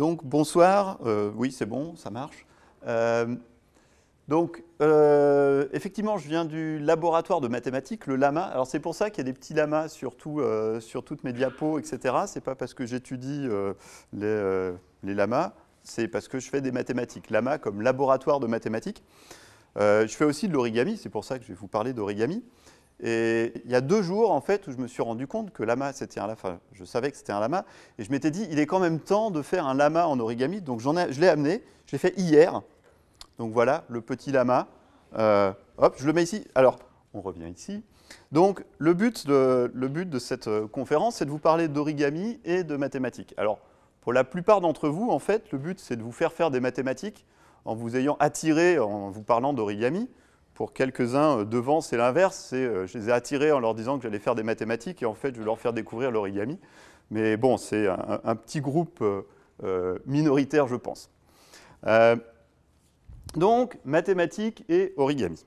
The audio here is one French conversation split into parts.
Donc, bonsoir. Euh, oui, c'est bon, ça marche. Euh, donc, euh, effectivement, je viens du laboratoire de mathématiques, le LAMA. Alors, c'est pour ça qu'il y a des petits lamas sur, toutes mes diapos, etc. C'est pas parce que j'étudie les, les, lamas, c'est parce que je fais des mathématiques. LAMA comme laboratoire de mathématiques. je fais aussi de l'origami, c'est pour ça que je vais vous parler d'origami. Et il y a deux jours, en fait, où je me suis rendu compte que lama, c'était un lama. je savais que c'était un lama. Et je m'étais dit, il est quand même temps de faire un lama en origami. Donc, j'en ai, je l'ai amené. Je l'ai fait hier. Donc, voilà le petit lama. Euh, hop, je le mets ici. Alors, on revient ici. Donc, le but de, le but de cette euh, conférence, c'est de vous parler d'origami et de mathématiques. Alors, pour la plupart d'entre vous, en fait, le but, c'est de vous faire faire des mathématiques en vous ayant attiré, en vous parlant d'origami. Pour quelques-uns, euh, devant, c'est l'inverse. Euh, je les ai attirés en leur disant que j'allais faire des mathématiques et en fait, je vais leur faire découvrir l'origami. Mais bon, c'est un, petit groupe euh, minoritaire, je pense. donc, mathématiques et origami.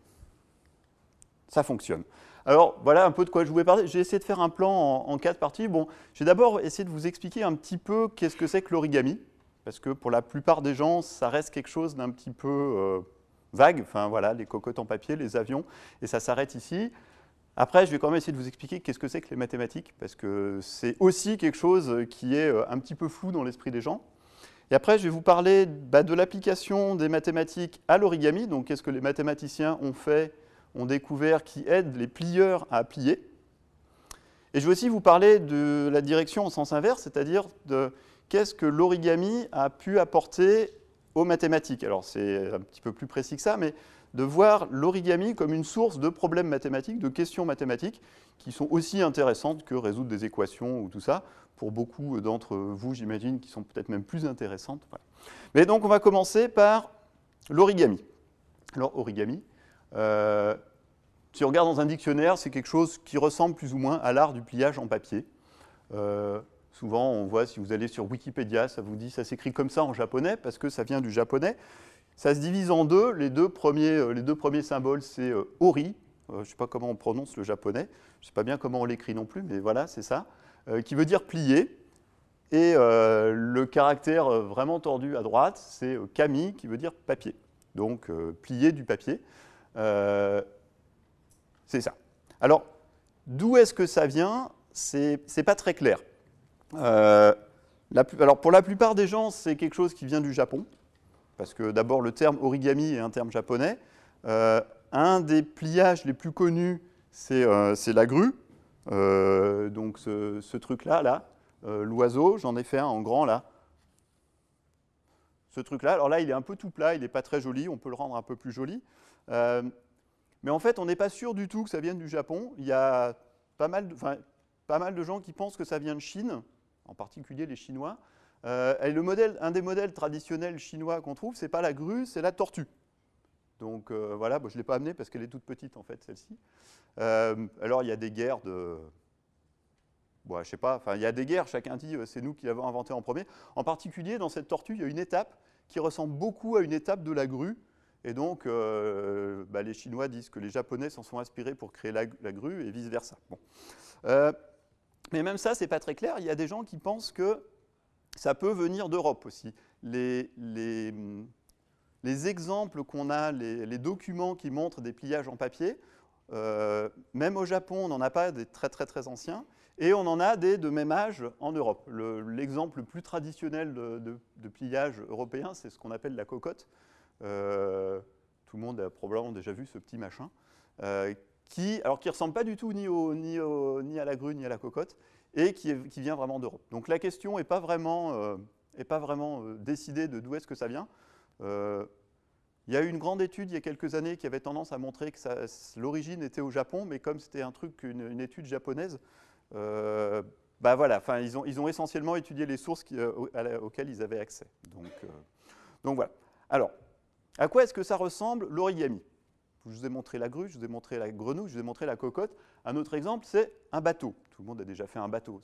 Ça fonctionne. Alors, voilà un peu de quoi je voulais parler. J'ai essayé de faire un plan en quatre parties. Bon, j'ai d'abord essayé de vous expliquer un petit peu qu'est-ce que c'est que l'origami, parce que pour la plupart des gens, ça reste quelque chose d'un petit peu vague, enfin voilà, les cocottes en papier, les avions, et ça s'arrête ici. Après, je vais quand même essayer de vous expliquer qu'est-ce que c'est que les mathématiques, parce que c'est aussi quelque chose qui est euh, un petit peu fou dans l'esprit des gens. Et après, je vais vous parler bah, de l'application des mathématiques à l'origami, donc qu'est-ce que les mathématiciens ont fait, ont découvert, qui aide les plieurs à plier. Et je vais aussi vous parler de la direction en sens inverse, c'est-à-dire de qu'est-ce que l'origami a pu apporter aux mathématiques. Alors c'est un petit peu plus précis que ça, mais de voir l'origami comme une source de problèmes mathématiques, de questions mathématiques, qui sont aussi intéressantes que résoudre des équations ou tout ça, pour beaucoup d'entre vous, j'imagine, qui sont peut-être même plus intéressantes. Mais donc on va commencer par l'origami. Alors origami, euh, si on regarde dans un dictionnaire, c'est quelque chose qui ressemble plus ou moins à l'art du pliage en papier. Euh, Souvent, on voit, si vous allez sur Wikipédia, ça vous dit, ça s'écrit comme ça en japonais, parce que ça vient du japonais. Ça se divise en deux. Les deux premiers, euh, les deux premiers symboles, c'est euh, ori. Euh, je ne sais pas comment on prononce le japonais. Je ne sais pas bien comment on l'écrit non plus, mais voilà, c'est ça. qui veut dire plier. Et le caractère vraiment tordu à droite, c'est kami, qui veut dire papier. Donc, plier du papier. c'est ça. Alors, d'où est-ce que ça vient C'est pas très clair. Euh, alors pour la plupart des gens, c'est quelque chose qui vient du Japon, parce que d'abord le terme origami est un terme japonais. Euh, un des pliages les plus connus, c'est euh, la grue, donc ce, truc-là, là, l'oiseau, j'en ai fait un en grand là. Ce truc-là, alors là il est un peu tout plat, il n'est pas très joli, on peut le rendre un peu plus joli. mais en fait on n'est pas sûr du tout que ça vienne du Japon, il y a pas mal de, pas mal de gens qui pensent que ça vient de Chine, en particulier les Chinois. Euh, le modèle, un des modèles traditionnels chinois qu'on trouve, c'est pas la grue, c'est la tortue. Donc euh, voilà, je ne l'ai pas amenée parce qu'elle est toute petite en fait, celle-ci. Euh, alors il y a des guerres de... Bon, je sais pas, enfin il y a des guerres, chacun dit c'est nous qui l'avons inventé en premier. En particulier dans cette tortue, il y a une étape qui ressemble beaucoup à une étape de la grue. Et donc bah, les Chinois disent que les Japonais s'en sont inspirés pour créer la, la grue et vice-versa. Bon. Mais même ça, ce n'est pas très clair. Il y a des gens qui pensent que ça peut venir d'Europe aussi. Les, exemples qu'on a, les, documents qui montrent des pliages en papier, euh, même au Japon, on n'en a pas des très très très anciens, et on en a des de même âge en Europe. L'exemple le, plus traditionnel de, pliage européen, c'est ce qu'on appelle la cocotte. Euh, tout le monde a probablement déjà vu ce petit machin, euh, qui ne qui ressemble pas du tout ni, au, ni, au, ni, à la grue ni à la cocotte, et qui, qui vient vraiment d'Europe. Donc la question n'est pas vraiment, euh, pas vraiment euh, décidée de d'où est-ce que ça vient. Euh, il y a eu une grande étude il y a quelques années qui avait tendance à montrer que l'origine était au Japon, mais comme c'était un truc, une, étude japonaise, bah voilà, enfin, ils, ont, ils ont essentiellement étudié les sources auxquelles ils avaient accès. Donc, donc voilà. Alors, à quoi est-ce que ça ressemble l'origami je vous ai montré la grue, je vous ai montré la grenouille, je vous ai montré la cocotte. Un autre exemple, c'est un bateau. Tout le monde a déjà fait un bateau.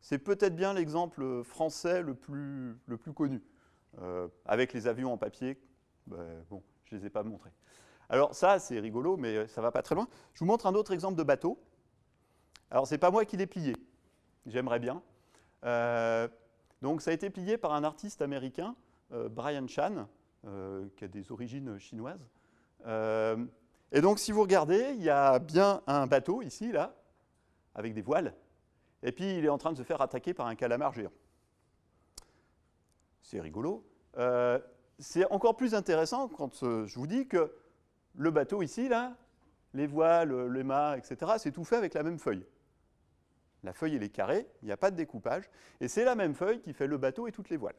C'est peut-être bien l'exemple euh, français le plus, connu. Euh, avec les avions en papier, bah, bon, je ne les ai pas montrés. Alors ça, c'est rigolo, mais euh, ça ne va pas très loin. Je vous montre un autre exemple de bateau. Alors, ce n'est pas moi qui l'ai plié. J'aimerais bien. donc, ça a été plié par un artiste américain, Brian Chan, qui a des origines chinoises. Euh, et donc, si vous regardez, il y a bien un bateau ici, là, avec des voiles, et puis il est en train de se faire attaquer par un calamar géant. C'est rigolo. Euh, c'est encore plus intéressant quand euh, je vous dis que le bateau ici, là, les voiles, les mâts, etc., c'est tout fait avec la même feuille. La feuille, elle est carrée, il n'y a pas de découpage, et c'est la même feuille qui fait le bateau et toutes les voiles.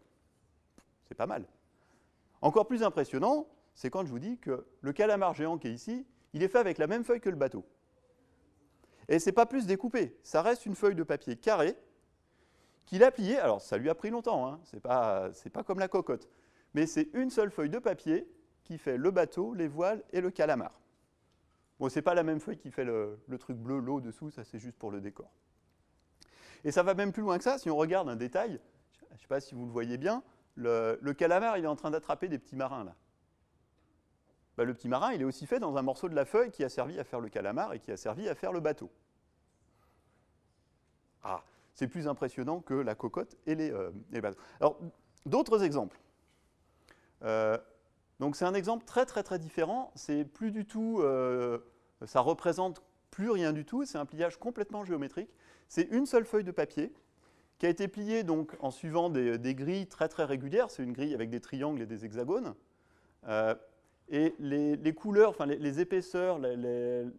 C'est pas mal. Encore plus impressionnant, c'est quand je vous dis que le calamar géant qui est ici, il est fait avec la même feuille que le bateau. Et ce n'est pas plus découpé, ça reste une feuille de papier carré qu'il a pliée. Alors ça lui a pris longtemps, hein, ce n'est pas, comme la cocotte, mais c'est une seule feuille de papier qui fait le bateau, les voiles et le calamar. Bon, c'est pas la même feuille qui fait le, truc bleu, l'eau dessous, ça c'est juste pour le décor. Et ça va même plus loin que ça, si on regarde un détail, je ne sais pas si vous le voyez bien, le, le calamar il est en train d'attraper des petits marins là. Bah, le petit marin, il est aussi fait dans un morceau de la feuille qui a servi à faire le calamar et qui a servi à faire le bateau. Ah, c'est plus impressionnant que la cocotte et les, euh, bateaux. Alors, d'autres exemples. Euh, donc c'est un exemple très très très différent, c'est plus du tout, euh, ça représente plus rien du tout, c'est un pliage complètement géométrique. C'est une seule feuille de papier qui a été pliée donc en suivant des, grilles très très régulières, c'est une grille avec des triangles et des hexagones, euh, et les, couleurs, enfin les, épaisseurs, le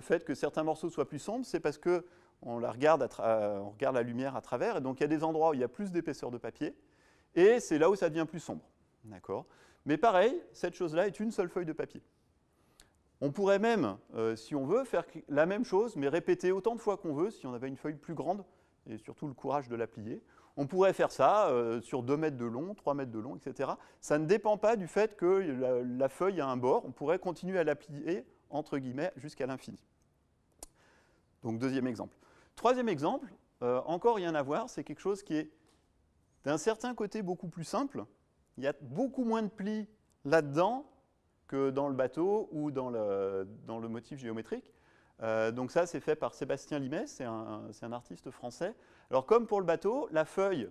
fait que certains morceaux soient plus sombres, c'est parce que on, regarde la lumière à travers. Et donc il y a des endroits où il y a plus d'épaisseur de papier, et c'est là où ça devient plus sombre. D'accord Mais pareil, cette chose-là est une seule feuille de papier. On pourrait même, euh, si on veut, faire la même chose, mais répéter autant de fois qu'on veut, si on avait une feuille plus grande, et surtout le courage de la plier. On pourrait faire ça euh, sur 2 mètres de long, 3 mètres de long, etc. Ça ne dépend pas du fait que la, feuille a un bord. On pourrait continuer à la plier, entre guillemets, jusqu'à l'infini. Donc deuxième exemple. Troisième exemple, euh, encore rien à voir, c'est quelque chose qui est d'un certain côté beaucoup plus simple. Il y a beaucoup moins de plis là-dedans que dans le bateau ou dans le, dans le motif géométrique. Euh, donc ça, c'est fait par Sébastien Limet, c'est un, artiste français. Alors comme pour le bateau, la feuille,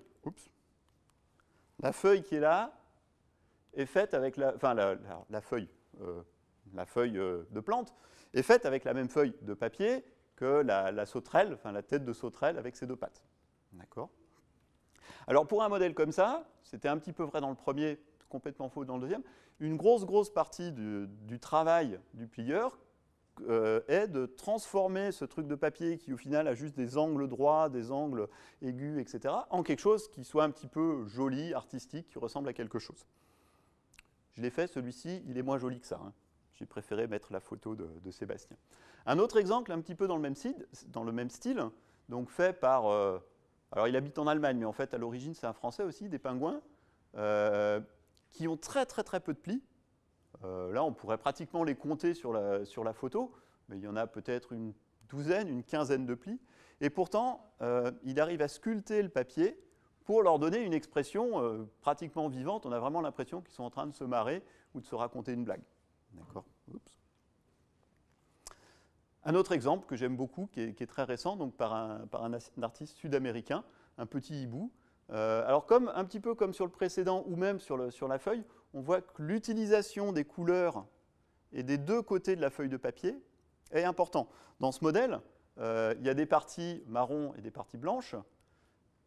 la feuille qui est là est faite avec la, enfin la, feuille, la feuille euh, euh, de plante est faite avec la même feuille de papier que la, sauterelle, enfin la tête de sauterelle avec ses deux pattes. D'accord. Alors pour un modèle comme ça, c'était un petit peu vrai dans le premier, complètement faux dans le deuxième, une grosse grosse partie du, du travail du plieur euh, est de transformer ce truc de papier qui au final a juste des angles droits, des angles aigus, etc., en quelque chose qui soit un petit peu joli, artistique, qui ressemble à quelque chose. Je l'ai fait, celui-ci, il est moins joli que ça. Hein. J'ai préféré mettre la photo de, Sébastien. Un autre exemple, un petit peu dans le même, style, dans le même style donc fait par... Euh, alors il habite en Allemagne, mais en fait à l'origine c'est un Français aussi, des pingouins, euh, qui ont très très très peu de plis, euh, là, on pourrait pratiquement les compter sur la, photo, mais il y en a peut-être une douzaine, une quinzaine de plis. Et pourtant, euh, il arrive à sculpter le papier pour leur donner une expression euh, pratiquement vivante. On a vraiment l'impression qu'ils sont en train de se marrer ou de se raconter une blague. Un autre exemple que j'aime beaucoup, qui est, très récent, donc par un, artiste sud-américain, un petit hibou. alors comme, un petit peu comme sur le précédent ou même sur la feuille, on voit que l'utilisation des couleurs et des deux côtés de la feuille de papier est important. Dans ce modèle, euh, il y a des parties marron et des parties blanches.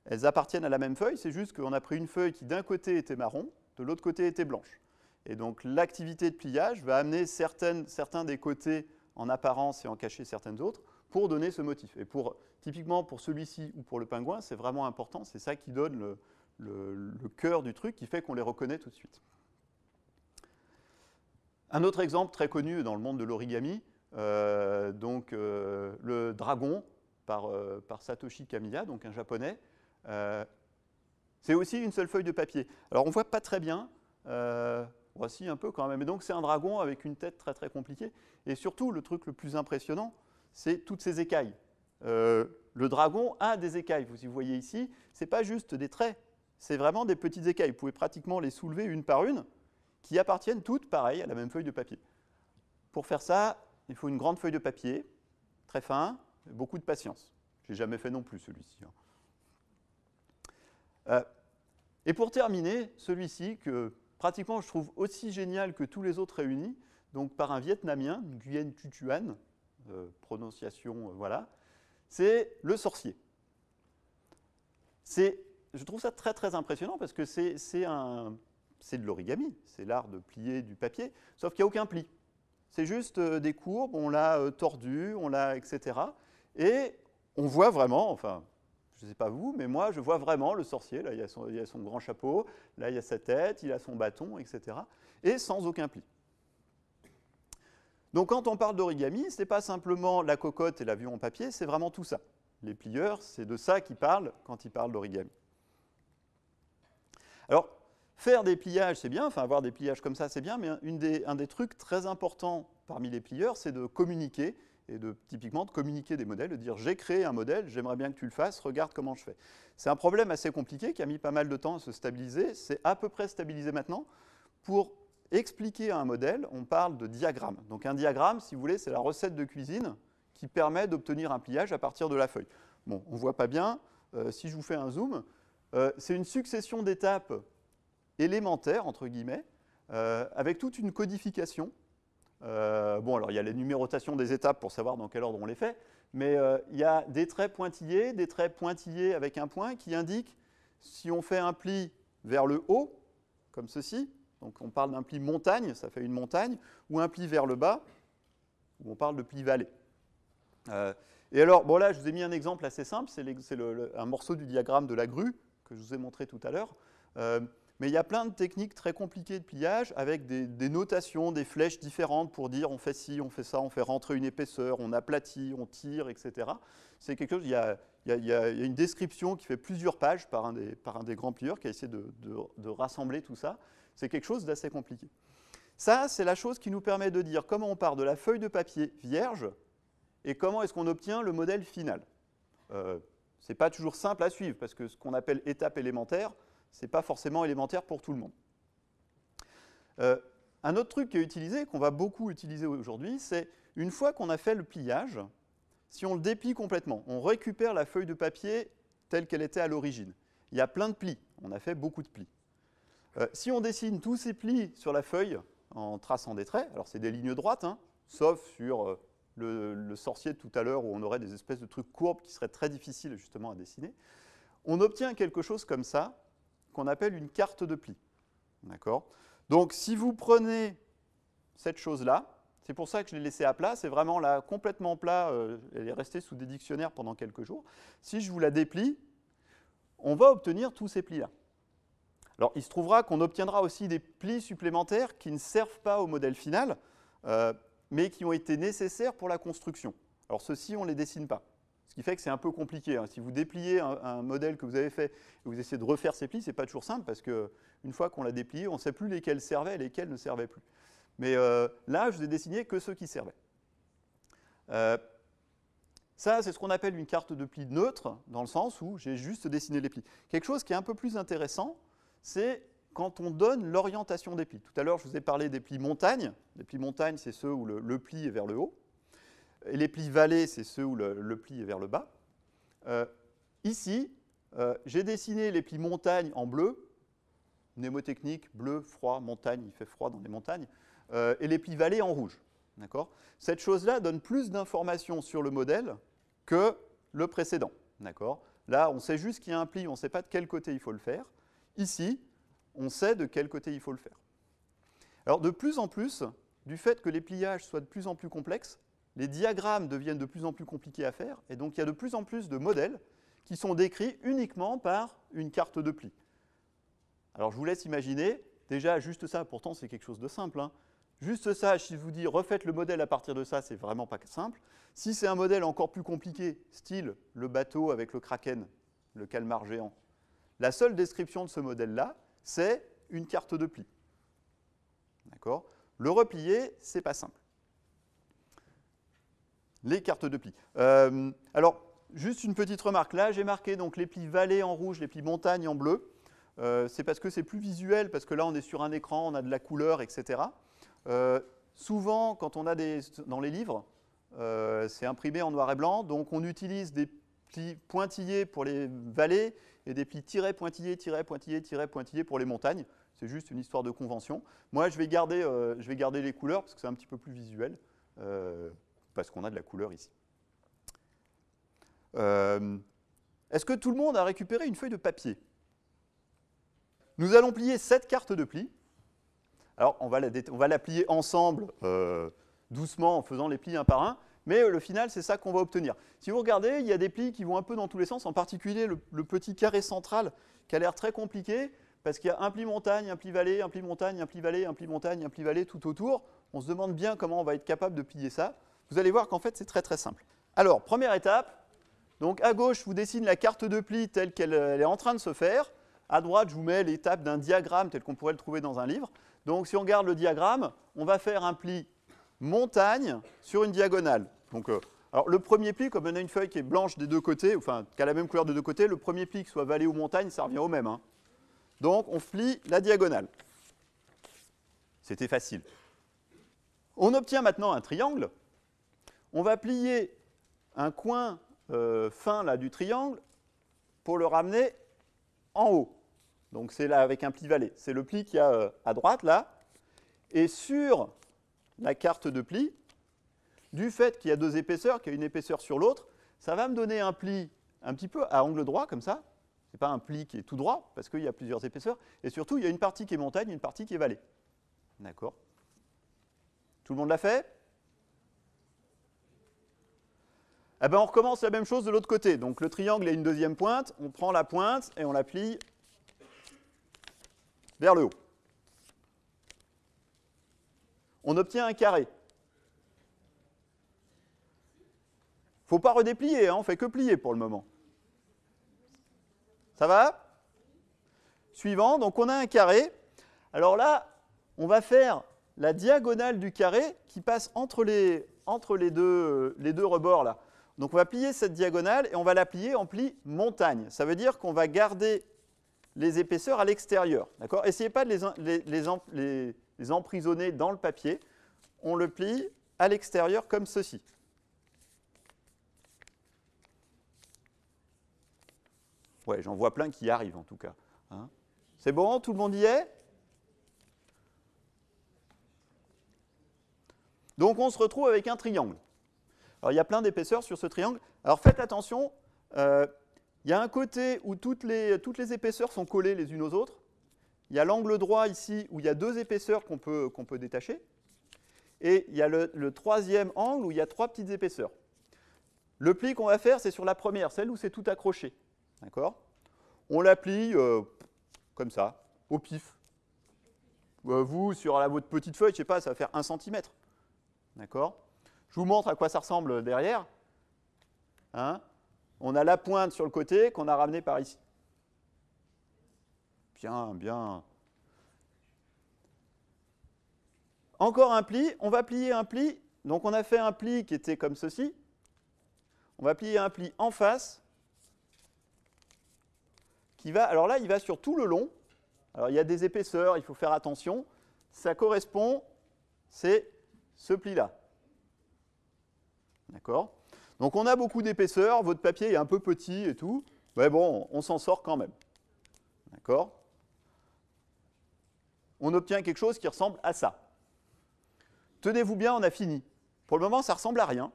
Elles appartiennent à la même feuille, c'est juste qu'on a pris une feuille qui d'un côté était marron, de l'autre côté était blanche. Et donc l'activité de pliage va amener certains des côtés en apparence et en cacher certaines autres pour donner ce motif. Et pour, typiquement pour celui-ci ou pour le pingouin, c'est vraiment important, c'est ça qui donne le, le cœur du truc, qui fait qu'on les reconnaît tout de suite. Un autre exemple très connu dans le monde de l'origami, euh, donc euh, le dragon euh, par, Satoshi Kamiya, donc un japonais. c'est aussi une seule feuille de papier. Alors on voit pas très bien, voici un peu quand même. Et donc c'est un dragon avec une tête très très compliquée. Et surtout, le truc le plus impressionnant, c'est toutes ces écailles. le dragon a des écailles, vous y voyez ici, ce n'est pas juste des traits, c'est vraiment des petites écailles. Vous pouvez pratiquement les soulever une par une qui appartiennent toutes, pareil, à la même feuille de papier. Pour faire ça, il faut une grande feuille de papier, très fin, beaucoup de patience. Je n'ai jamais fait non plus celui-ci. Hein. Euh, et pour terminer, celui-ci, que pratiquement je trouve aussi génial que tous les autres réunis, donc par un Vietnamien, Nguyen Tutuan, euh, prononciation, euh, voilà, c'est le sorcier. C'est, je trouve ça très très impressionnant parce que c'est un c'est de l'origami, c'est l'art de plier du papier, sauf qu'il n'y a aucun pli. C'est juste euh, des courbes, on l'a euh, tordu, on l'a, etc. Et on voit vraiment, enfin, je ne sais pas vous, mais moi, je vois vraiment le sorcier. Là, il a, son, a, son, grand chapeau, là, il a sa tête, il a son bâton, etc. Et sans aucun pli. Donc, quand on parle d'origami, ce n'est pas simplement la cocotte et la l'avion en papier, c'est vraiment tout ça. Les plieurs, c'est de ça qu'ils parlent quand ils parlent d'origami. Alors, Faire des pliages, c'est bien, enfin avoir des pliages comme ça, c'est bien, mais une des, un des trucs très importants parmi les plieurs, c'est de communiquer et de typiquement de communiquer des modèles, de dire j'ai créé un modèle, j'aimerais bien que tu le fasses, regarde comment je fais. C'est un problème assez compliqué qui a mis pas mal de temps à se stabiliser, c'est à peu près stabilisé maintenant. Pour expliquer un modèle, on parle de diagramme. Donc un diagramme, si vous voulez, c'est la recette de cuisine qui permet d'obtenir un pliage à partir de la feuille. Bon, on ne voit pas bien, euh, si je vous fais un zoom, euh, c'est une succession d'étapes élémentaire, entre guillemets, euh, avec toute une codification. Euh, bon, alors il y a la numérotation des étapes pour savoir dans quel ordre on les fait, mais euh, il y a des traits pointillés, des traits pointillés avec un point qui indiquent si on fait un pli vers le haut, comme ceci, donc on parle d'un pli montagne, ça fait une montagne, ou un pli vers le bas, où on parle de pli vallée. et alors, bon là, je vous ai mis un exemple assez simple, c'est un morceau du diagramme de la grue que je vous ai montré tout à l'heure. Mais il y a plein de techniques très compliquées de pliage avec des, notations, des flèches différentes pour dire on fait ci, on fait ça, on fait rentrer une épaisseur, on aplatit, on tire, etc. C'est quelque chose, il y, a, une description qui fait plusieurs pages par un des, grands plieurs qui a essayé de, rassembler tout ça. C'est quelque chose d'assez compliqué. Ça, c'est la chose qui nous permet de dire comment on part de la feuille de papier vierge et comment est-ce qu'on obtient le modèle final. Euh, ce n'est pas toujours simple à suivre parce que ce qu'on appelle étape élémentaire, ce n'est pas forcément élémentaire pour tout le monde. Euh, un autre truc qui est utilisé, qu'on va beaucoup utiliser aujourd'hui, c'est une fois qu'on a fait le pliage, si on le déplie complètement, on récupère la feuille de papier telle qu'elle était à l'origine. Il y a plein de plis, on a fait beaucoup de plis. Euh, si on dessine tous ces plis sur la feuille en traçant des traits, alors c'est des lignes droites, hein, sauf sur euh, le, le, sorcier de tout à l'heure où on aurait des espèces de trucs courbes qui seraient très difficiles justement à dessiner, on obtient quelque chose comme ça appelle une carte de pli. D'accord Donc, si vous prenez cette chose-là, c'est pour ça que je l'ai laissée à plat, c'est vraiment là, complètement plat, euh, elle est restée sous des dictionnaires pendant quelques jours. Si je vous la déplie, on va obtenir tous ces plis-là. Alors, il se trouvera qu'on obtiendra aussi des plis supplémentaires qui ne servent pas au modèle final, euh, mais qui ont été nécessaires pour la construction. Alors, ceux-ci, on ne les dessine pas. Ce qui fait que c'est un peu compliqué. Hein. Si vous dépliez un, modèle que vous avez fait et vous essayez de refaire ces plis, ce n'est pas toujours simple parce qu'une fois qu'on l'a déplié, on ne sait plus lesquels servaient et lesquels ne servaient plus. Mais euh, là, je vous ai dessiné que ceux qui servaient. Euh, ça, c'est ce qu'on appelle une carte de plis neutre, dans le sens où j'ai juste dessiné les plis. Quelque chose qui est un peu plus intéressant, c'est quand on donne l'orientation des plis. Tout à l'heure, je vous ai parlé des plis montagne. Les plis montagne, c'est ceux où le, pli est vers le haut. Et les plis vallées, c'est ceux où le, pli est vers le bas. Euh, ici, euh, j'ai dessiné les plis montagne en bleu, mnémotechnique, bleu, froid, montagne, il fait froid dans les montagnes, euh, et les plis vallées en rouge. Cette chose-là donne plus d'informations sur le modèle que le précédent. Là, on sait juste qu'il y a un pli, on ne sait pas de quel côté il faut le faire. Ici, on sait de quel côté il faut le faire. Alors de plus en plus, du fait que les pliages soient de plus en plus complexes, les diagrammes deviennent de plus en plus compliqués à faire, et donc il y a de plus en plus de modèles qui sont décrits uniquement par une carte de pli. Alors je vous laisse imaginer, déjà juste ça, pourtant c'est quelque chose de simple, hein. juste ça, si je vous dis refaites le modèle à partir de ça, c'est vraiment pas simple. Si c'est un modèle encore plus compliqué, style le bateau avec le kraken, le calmar géant, la seule description de ce modèle-là, c'est une carte de pli. D'accord Le replier, c'est pas simple les cartes de plis. Euh, alors, juste une petite remarque. Là, j'ai marqué donc, les plis vallées en rouge, les plis montagnes en bleu. Euh, c'est parce que c'est plus visuel, parce que là, on est sur un écran, on a de la couleur, etc. Euh, souvent, quand on a des, dans les livres, c'est imprimé en noir et blanc, donc on utilise des plis pointillés pour les vallées et des plis tirés, pointillés, tirés, pointillés, tirés, pointillés pour les montagnes. C'est juste une histoire de convention. Moi, je vais garder, je vais garder les couleurs parce que c'est un petit peu plus visuel parce qu'on a de la couleur ici. Euh, est-ce que tout le monde a récupéré une feuille de papier Nous allons plier cette carte de pli. Alors, on va la, plier ensemble, euh, doucement, en faisant les plis un par un. Mais euh, le final, c'est ça qu'on va obtenir. Si vous regardez, il y a des plis qui vont un peu dans tous les sens, en particulier le, petit carré central qui a l'air très compliqué, parce qu'il y a un pli montagne, un pli vallée, un pli montagne, un pli vallée, un pli montagne, un pli vallée tout autour. On se demande bien comment on va être capable de plier ça. Vous allez voir qu'en fait, c'est très très simple. Alors, première étape, donc à gauche, je vous dessine la carte de pli telle qu'elle euh, est en train de se faire. À droite, je vous mets l'étape d'un diagramme tel qu'on pourrait le trouver dans un livre. Donc, si on regarde le diagramme, on va faire un pli montagne sur une diagonale. Donc, euh, le premier pli, comme on a une feuille qui est blanche des deux côtés, enfin, qui a la même couleur des deux côtés, le premier pli, que soit vallée ou montagne, ça revient au même. Hein. Donc, on plie la diagonale. C'était facile. On obtient maintenant un triangle on va plier un coin euh, fin là, du triangle pour le ramener en haut. Donc c'est là avec un pli valet. C'est le pli qu'il y a euh, à droite là. Et sur la carte de pli, du fait qu'il y a deux épaisseurs, qu'il y a une épaisseur sur l'autre, ça va me donner un pli un petit peu à angle droit comme ça. Ce n'est pas un pli qui est tout droit parce qu'il y a plusieurs épaisseurs. Et surtout, il y a une partie qui est montagne, une partie qui est vallée. D'accord Tout le monde l'a fait Eh ben, on recommence la même chose de l'autre côté. Donc le triangle a une deuxième pointe, on prend la pointe et on la plie vers le haut. On obtient un carré. faut pas redéplier, on hein. on fait que plier pour le moment. Ça va Suivant, donc on a un carré. Alors là, on va faire la diagonale du carré qui passe entre les, deux, les deux rebords là. Donc on va plier cette diagonale et on va la plier en pli montagne. Ça veut dire qu'on va garder les épaisseurs à l'extérieur. D'accord Essayez pas de les, emprisonner dans le papier. On le plie à l'extérieur comme ceci. Ouais, j'en vois plein qui arrivent en tout cas. Hein. C'est bon Tout le monde y est Donc on se retrouve avec un triangle. Alors il y a plein d'épaisseurs sur ce triangle. Alors faites attention, euh, il y a un côté où toutes les, épaisseurs sont collées les unes aux autres. Il y a l'angle droit ici où il y a deux épaisseurs qu'on peut, détacher. Et il y a le, troisième angle où il y a trois petites épaisseurs. Le pli qu'on va faire, c'est sur la première, celle où c'est tout accroché. D'accord On la euh, comme ça, au pif. Euh, vous, sur la, votre petite feuille, je ne sais pas, ça va faire un centimètre. D'accord je vous montre à quoi ça ressemble derrière. Hein. on a la pointe sur le côté qu'on a ramenée par ici. Bien, bien. Encore un pli, on va plier un pli. Donc on a fait un pli qui était comme ceci. On va plier un pli en face qui va, alors là, il va sur tout le long. Alors il y a des épaisseurs, il faut faire attention. Ça correspond, c'est ce pli-là. D'accord Donc on a beaucoup d'épaisseur, votre papier est un peu petit et tout, mais bon, on s'en sort quand même. D'accord On obtient quelque chose qui ressemble à ça. Tenez-vous bien, on a fini. Pour le moment, ça ressemble à rien.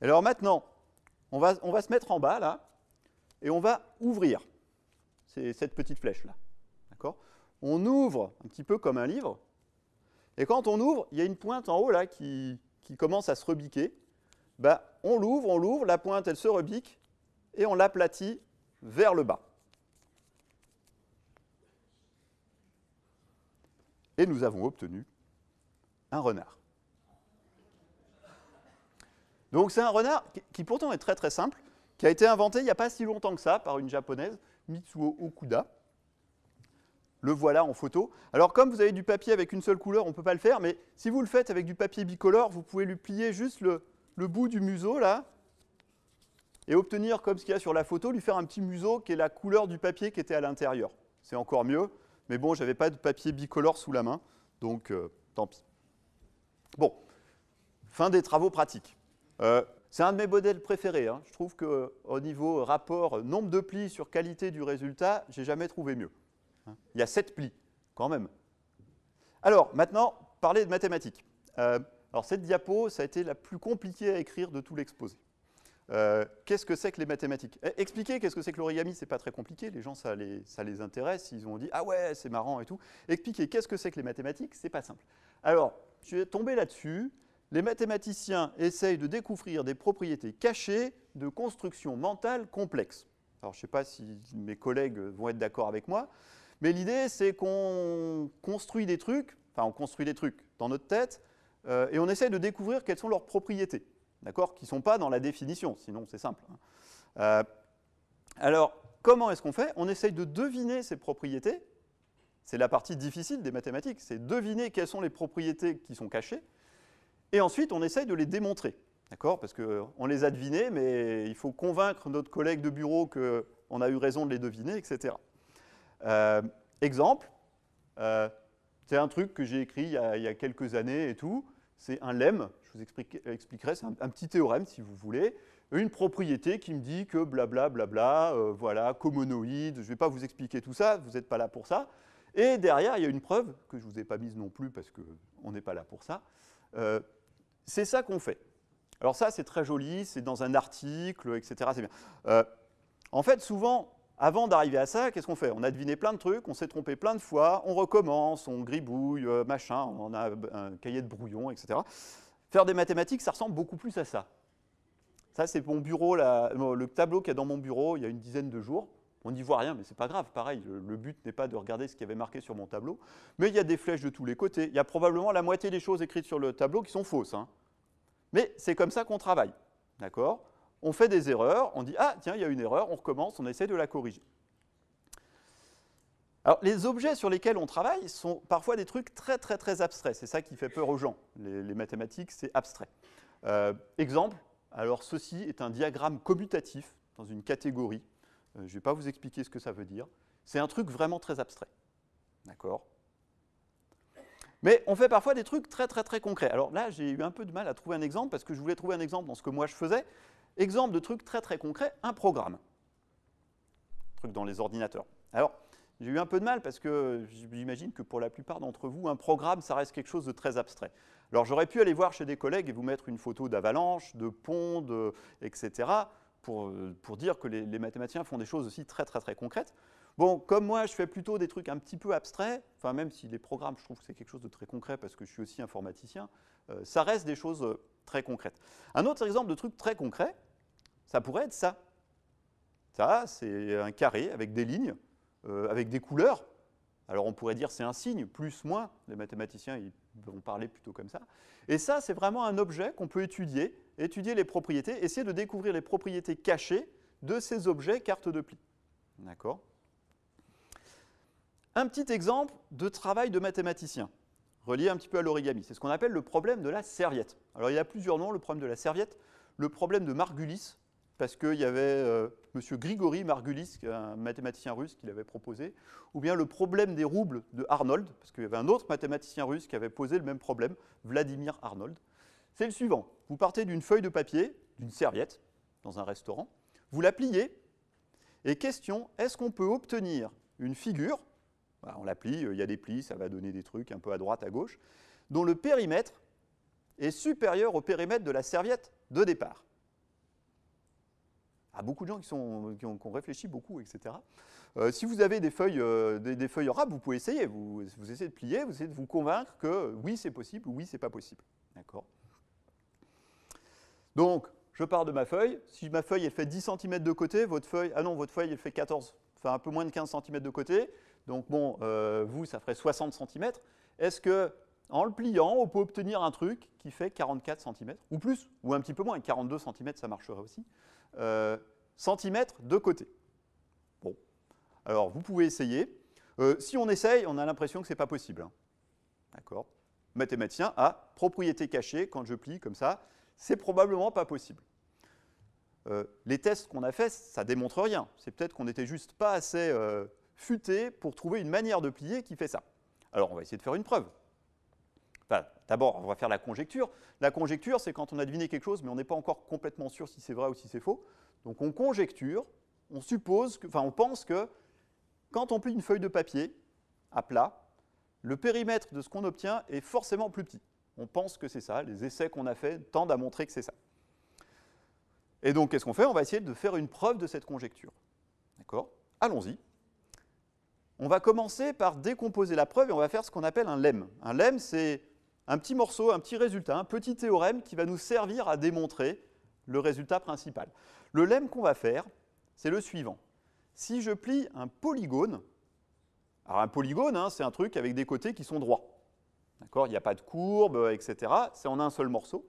Alors maintenant, on va, on va se mettre en bas, là, et on va ouvrir. cette petite flèche-là. D'accord On ouvre un petit peu comme un livre, et quand on ouvre, il y a une pointe en haut, là, qui, qui commence à se rebiquer, bah, on l'ouvre, on l'ouvre, la pointe, elle se rebique, et on l'aplatit vers le bas. Et nous avons obtenu un renard. Donc c'est un renard qui pourtant est très très simple, qui a été inventé il n'y a pas si longtemps que ça par une japonaise, Mitsuo Okuda, le voilà en photo. Alors comme vous avez du papier avec une seule couleur, on ne peut pas le faire, mais si vous le faites avec du papier bicolore, vous pouvez lui plier juste le, bout du museau là, et obtenir, comme ce qu'il y a sur la photo, lui faire un petit museau qui est la couleur du papier qui était à l'intérieur. C'est encore mieux, mais bon, je n'avais pas de papier bicolore sous la main, donc euh, tant pis. Bon, fin des travaux pratiques. Euh, c'est un de mes modèles préférés. Hein. Je trouve qu'au niveau rapport nombre de plis sur qualité du résultat, j'ai jamais trouvé mieux. Hein. Il y a sept plis, quand même. Alors, maintenant, parler de mathématiques. Euh, alors, cette diapo, ça a été la plus compliquée à écrire de tout l'exposé. Euh, qu'est-ce que c'est que les mathématiques eh, Expliquer qu'est-ce que c'est que l'origami, c'est pas très compliqué, les gens ça les, intéresse, ils ont dit « ah ouais, c'est marrant et tout ». Expliquer qu'est-ce que c'est que les mathématiques, c'est pas simple. Alors, je es tombé là-dessus, les mathématiciens essayent de découvrir des propriétés cachées de constructions mentales complexes. Alors, je ne sais pas si mes collègues vont être d'accord avec moi, mais l'idée, c'est qu'on construit des trucs, enfin on construit des trucs dans notre tête, euh, et on essaye de découvrir quelles sont leurs propriétés, d'accord, qui ne sont pas dans la définition, sinon c'est simple. Hein. Euh, alors, comment est-ce qu'on fait On essaye de deviner ces propriétés, c'est la partie difficile des mathématiques, c'est deviner quelles sont les propriétés qui sont cachées, et ensuite on essaye de les démontrer, d'accord, parce qu'on les a devinées, mais il faut convaincre notre collègue de bureau qu'on a eu raison de les deviner, etc. Euh, exemple, euh, c'est un truc que j'ai écrit il y, a, quelques années et tout. C'est un lemme, je vous expliquerai, c'est un, petit théorème si vous voulez, une propriété qui me dit que blablabla, bla euh, voilà, comonoïde, je ne vais pas vous expliquer tout ça, vous n'êtes pas là pour ça. Et derrière, il y a une preuve, que je ne vous ai pas mise non plus parce qu'on n'est pas là pour ça. c'est ça qu'on fait. Alors ça, c'est très joli, c'est dans un article, etc. C'est bien. en fait, souvent, avant d'arriver à ça, qu'est-ce qu'on fait On a deviné plein de trucs, on s'est trompé plein de fois, on recommence, on gribouille, euh, machin, on a un cahier de brouillon, etc. Faire des mathématiques, ça ressemble beaucoup plus à ça. Ça, c'est mon bureau, le tableau qu'il y a dans mon bureau il y a une dizaine de jours. On n'y voit rien, mais c'est pas grave, pareil, le, but n'est pas de regarder ce qu'il y avait marqué sur mon tableau, mais il y a des flèches de tous les côtés, il y a probablement la moitié des choses écrites sur le tableau qui sont fausses. Hein. Mais c'est comme ça qu'on travaille, d'accord on fait des erreurs, on dit « Ah, tiens, il y a une erreur, on recommence, on essaie de la corriger ». Alors, les objets sur lesquels on travaille sont parfois des trucs très, très, très abstraits. C'est ça qui fait peur aux gens. Les, mathématiques, c'est abstrait. Euh, exemple, alors ceci est un diagramme commutatif dans une catégorie. Euh, je ne vais pas vous expliquer ce que ça veut dire. C'est un truc vraiment très abstrait. D'accord mais on fait parfois des trucs très très très concrets. Alors là, j'ai eu un peu de mal à trouver un exemple parce que je voulais trouver un exemple dans ce que moi je faisais, Exemple de truc très très concret, un programme. Truc dans les ordinateurs. Alors, j'ai eu un peu de mal parce que j'imagine que pour la plupart d'entre vous, un programme, ça reste quelque chose de très abstrait. Alors j'aurais pu aller voir chez des collègues et vous mettre une photo d'avalanche, de pont, etc. Pour, euh, pour dire que les, mathématiciens font des choses aussi très très très concrètes. Bon, comme moi, je fais plutôt des trucs un petit peu abstraits, enfin même si les programmes, je trouve que c'est quelque chose de très concret parce que je suis aussi informaticien, euh, ça reste des choses euh, très concrètes. Un autre exemple de truc très concret, ça pourrait être ça. Ça, c'est un carré avec des lignes, euh, avec des couleurs. Alors on pourrait dire c'est un signe, plus, moins. Les mathématiciens ils vont parler plutôt comme ça. Et ça, c'est vraiment un objet qu'on peut étudier, étudier les propriétés, essayer de découvrir les propriétés cachées de ces objets cartes de pli. D'accord Un petit exemple de travail de mathématicien, relié un petit peu à l'origami. C'est ce qu'on appelle le problème de la serviette. Alors il y a plusieurs noms, le problème de la serviette, le problème de Margulis, parce qu'il y avait euh, M. Grigory Margulis, un mathématicien russe, qui l'avait proposé, ou bien le problème des roubles de Arnold, parce qu'il y avait un autre mathématicien russe qui avait posé le même problème, Vladimir Arnold. C'est le suivant, vous partez d'une feuille de papier, d'une serviette, dans un restaurant, vous la pliez, et question, est-ce qu'on peut obtenir une figure, bah, on la plie, euh, il y a des plis, ça va donner des trucs un peu à droite, à gauche, dont le périmètre est supérieur au périmètre de la serviette de départ à beaucoup de gens qui, sont, qui, ont, réfléchi beaucoup, etc. Euh, si vous avez des feuilles, euh, des, feuilles arabes, vous pouvez essayer. Vous, essayez de plier, vous essayez de vous convaincre que oui, c'est possible, ou oui, c'est pas possible. D'accord Donc, je pars de ma feuille. Si ma feuille, elle fait 10 cm de côté, votre feuille, ah non, votre feuille, elle fait 14, enfin un peu moins de 15 cm de côté. Donc bon, euh, vous, ça ferait 60 cm. Est-ce que en le pliant, on peut obtenir un truc qui fait 44 cm, ou plus, ou un petit peu moins, 42 cm, ça marcherait aussi. Euh, centimètres de côté. Bon, alors vous pouvez essayer. Euh, si on essaye, on a l'impression que ce n'est pas possible. Hein. D'accord Mathématicien a propriété cachée, quand je plie comme ça, c'est probablement pas possible. Euh, les tests qu'on a faits, ça démontre rien. C'est peut-être qu'on n'était juste pas assez futé pour trouver une manière de plier qui fait ça. Alors on va essayer de faire une preuve. D'abord, on va faire la conjecture. La conjecture, c'est quand on a deviné quelque chose, mais on n'est pas encore complètement sûr si c'est vrai ou si c'est faux. Donc on conjecture, on suppose, que, enfin on pense que quand on plie une feuille de papier à plat, le périmètre de ce qu'on obtient est forcément plus petit. On pense que c'est ça, les essais qu'on a faits tendent à montrer que c'est ça. Et donc qu'est-ce qu'on fait On va essayer de faire une preuve de cette conjecture. D'accord Allons-y. On va commencer par décomposer la preuve et on va faire ce qu'on appelle un lemme. Un lemme, c'est un petit morceau, un petit résultat, un petit théorème qui va nous servir à démontrer le résultat principal. Le lemme qu'on va faire, c'est le suivant. Si je plie un polygone, alors un polygone, hein, c'est un truc avec des côtés qui sont droits. D'accord Il n'y a pas de courbe, etc. C'est en un seul morceau.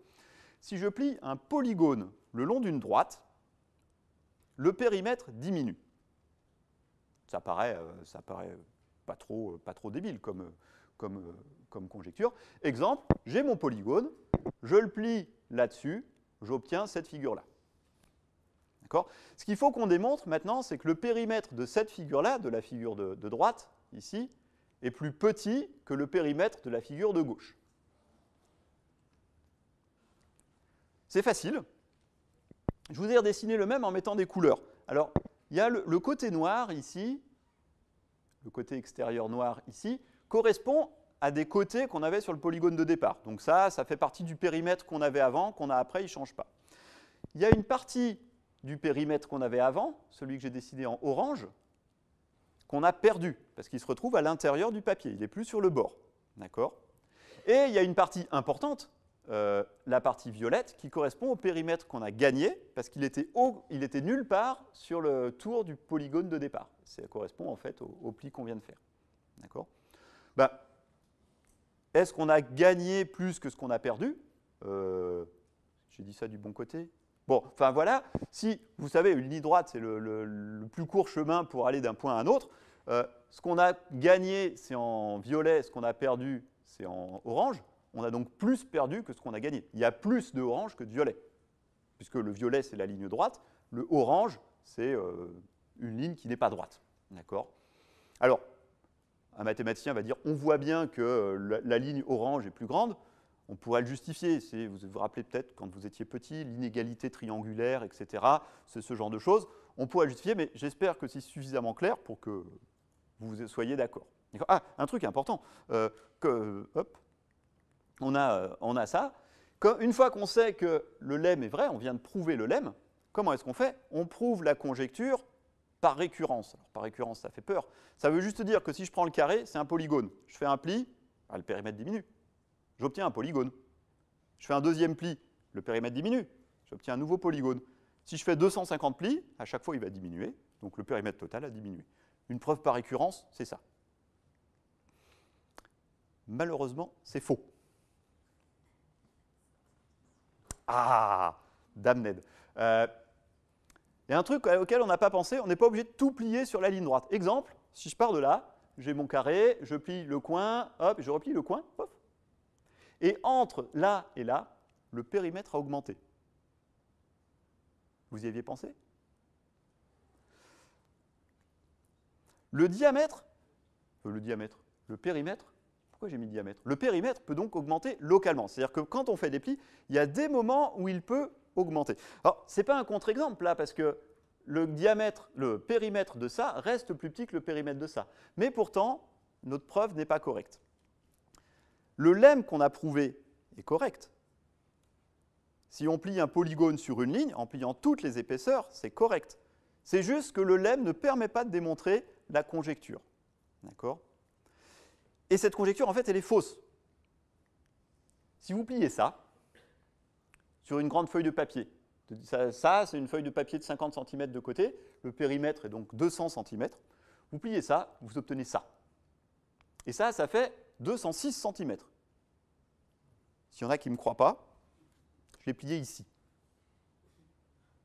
Si je plie un polygone le long d'une droite, le périmètre diminue. Ça paraît, euh, ça paraît pas trop, pas trop débile comme, euh, comme, conjecture. Exemple, j'ai mon polygone, je le plie là-dessus, j'obtiens cette figure-là. Ce qu'il faut qu'on démontre maintenant, c'est que le périmètre de cette figure-là, de la figure de, droite, ici, est plus petit que le périmètre de la figure de gauche. C'est facile. Je vous ai redessiné le même en mettant des couleurs. Alors, il y a le côté noir ici, le côté extérieur noir ici, correspond à des côtés qu'on avait sur le polygone de départ. Donc ça, ça fait partie du périmètre qu'on avait avant, qu'on a après, il ne change pas. Il y a une partie du périmètre qu'on avait avant, celui que j'ai décidé en orange, qu'on a perdu, parce qu'il se retrouve à l'intérieur du papier, il n'est plus sur le bord. D'accord Et il y a une partie importante, euh, la partie violette, qui correspond au périmètre qu'on a gagné, parce qu'il était, il était nulle part sur le tour du polygone de départ. Ça correspond en fait au, au pli qu'on vient de faire. D'accord bah, est-ce qu'on a gagné plus que ce qu'on a perdu euh, J'ai dit ça du bon côté. Bon, enfin voilà, si vous savez, une ligne droite, c'est le, plus court chemin pour aller d'un point à un autre, euh, ce qu'on a gagné, c'est en violet, ce qu'on a perdu, c'est en orange. On a donc plus perdu que ce qu'on a gagné. Il y a plus de orange que de violet, puisque le violet, c'est la ligne droite, le orange, c'est euh, une ligne qui n'est pas droite. D'accord Alors, un mathématicien va dire on voit bien que euh, la, ligne orange est plus grande, on pourrait le justifier. Vous vous rappelez peut-être quand vous étiez petit, l'inégalité triangulaire, etc. C'est ce genre de choses. On pourrait le justifier, mais j'espère que c'est suffisamment clair pour que vous soyez d'accord. Ah, un truc important. Euh, euh, on a, ça. une fois qu'on sait que le lemme est vrai, on vient de prouver le lemme, comment est-ce qu'on fait On prouve la conjecture par récurrence. Alors, par récurrence, ça fait peur. Ça veut juste dire que si je prends le carré, c'est un polygone. Je fais un pli, ah, le périmètre diminue. J'obtiens un polygone. Je fais un deuxième pli, le périmètre diminue. J'obtiens un nouveau polygone. Si je fais 250 plis, à chaque fois, il va diminuer. Donc le périmètre total a diminué. Une preuve par récurrence, c'est ça. Malheureusement, c'est faux. Ah, damned. Euh, il y a un truc auquel on n'a pas pensé, on n'est pas obligé de tout plier sur la ligne droite. Exemple, si je pars de là, j'ai mon carré, je plie le coin, hop, je replie le coin, hop. Et entre là et là, le périmètre a augmenté. Vous y aviez pensé Le diamètre, euh, le diamètre, le périmètre, pourquoi j'ai mis diamètre Le périmètre peut donc augmenter localement. C'est-à-dire que quand on fait des plis, il y a des moments où il peut augmenter. Alors, ce n'est pas un contre-exemple là, parce que le diamètre, le périmètre de ça reste plus petit que le périmètre de ça. Mais pourtant, notre preuve n'est pas correcte. Le lemme qu'on a prouvé est correct. Si on plie un polygone sur une ligne, en pliant toutes les épaisseurs, c'est correct. C'est juste que le lemme ne permet pas de démontrer la conjecture. D'accord Et cette conjecture, en fait, elle est fausse. Si vous pliez ça, sur une grande feuille de papier. Ça, c'est une feuille de papier de 50 cm de côté, le périmètre est donc 200 cm. Vous pliez ça, vous obtenez ça. Et ça, ça fait 206 cm. S'il y en a qui ne me croient pas, je l'ai plié ici.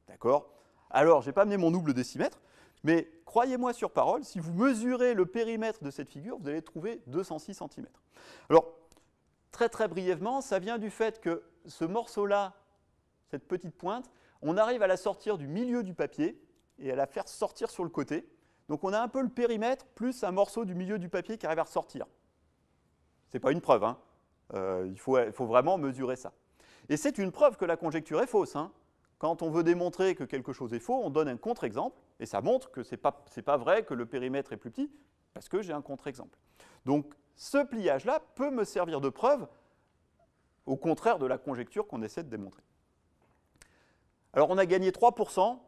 D'accord Alors, je n'ai pas amené mon double décimètre, mais croyez-moi sur parole, si vous mesurez le périmètre de cette figure, vous allez trouver 206 cm. Alors, très très brièvement, ça vient du fait que ce morceau-là cette petite pointe, on arrive à la sortir du milieu du papier et à la faire sortir sur le côté. Donc on a un peu le périmètre plus un morceau du milieu du papier qui arrive à ressortir. Ce n'est pas une preuve, hein. euh, il, faut, vraiment mesurer ça. Et c'est une preuve que la conjecture est fausse. Hein. Quand on veut démontrer que quelque chose est faux, on donne un contre-exemple, et ça montre que ce n'est pas vrai, que le périmètre est plus petit, parce que j'ai un contre-exemple. Donc ce pliage-là peut me servir de preuve, au contraire de la conjecture qu'on essaie de démontrer. Alors on a gagné 3%,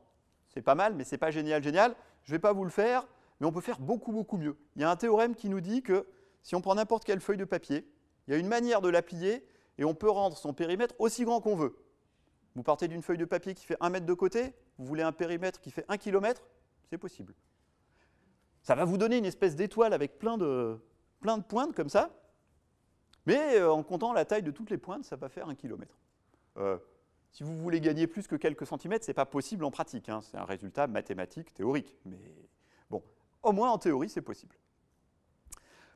c'est pas mal, mais c'est pas génial, génial. Je ne vais pas vous le faire, mais on peut faire beaucoup, beaucoup mieux. Il y a un théorème qui nous dit que si on prend n'importe quelle feuille de papier, il y a une manière de la plier et on peut rendre son périmètre aussi grand qu'on veut. Vous partez d'une feuille de papier qui fait 1 mètre de côté, vous voulez un périmètre qui fait 1 km, c'est possible. Ça va vous donner une espèce d'étoile avec plein de, plein de pointes comme ça, mais euh, en comptant la taille de toutes les pointes, ça va faire 1 km. Si vous voulez gagner plus que quelques centimètres, ce n'est pas possible en pratique. Hein. C'est un résultat mathématique, théorique. Mais bon, au moins en théorie, c'est possible.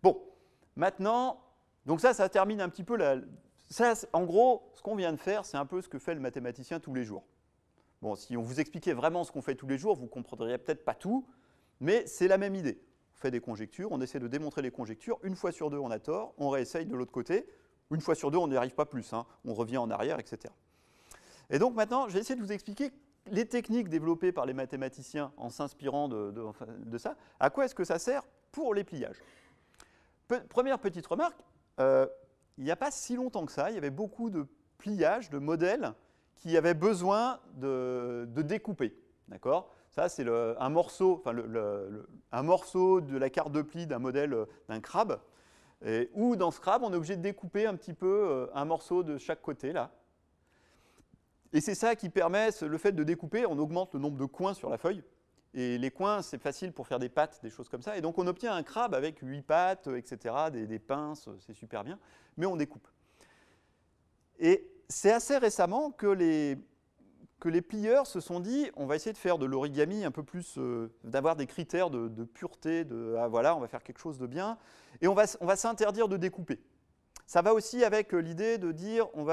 Bon, maintenant, donc ça, ça termine un petit peu la... Ça, en gros, ce qu'on vient de faire, c'est un peu ce que fait le mathématicien tous les jours. Bon, si on vous expliquait vraiment ce qu'on fait tous les jours, vous ne comprendriez peut-être pas tout, mais c'est la même idée. On fait des conjectures, on essaie de démontrer les conjectures, une fois sur deux on a tort, on réessaye de l'autre côté, une fois sur deux on n'y arrive pas plus, hein. on revient en arrière, etc. Et donc maintenant, je vais essayer de vous expliquer les techniques développées par les mathématiciens en s'inspirant de, ça, à quoi est-ce que ça sert pour les pliages Première petite remarque, euh, il n'y a pas si longtemps que ça, il y avait beaucoup de pliages, de modèles qui avaient besoin de, découper. D'accord Ça, c'est un, morceau, enfin un morceau de la carte de pli d'un modèle euh, d'un crabe. ou dans ce crabe, on est obligé de découper un petit peu euh, un morceau de chaque côté, là, et c'est ça qui permet le fait de découper, on augmente le nombre de coins sur la feuille. Et les coins, c'est facile pour faire des pattes, des choses comme ça. Et donc on obtient un crabe avec huit pattes, etc., des, pinces, c'est super bien, mais on découpe. Et c'est assez récemment que les, que les plieurs se sont dit, on va essayer de faire de l'origami un peu plus, euh, d'avoir des critères de, pureté, de ah voilà, on va faire quelque chose de bien, et on va, on va s'interdire de découper. Ça va aussi avec euh, l'idée de dire on,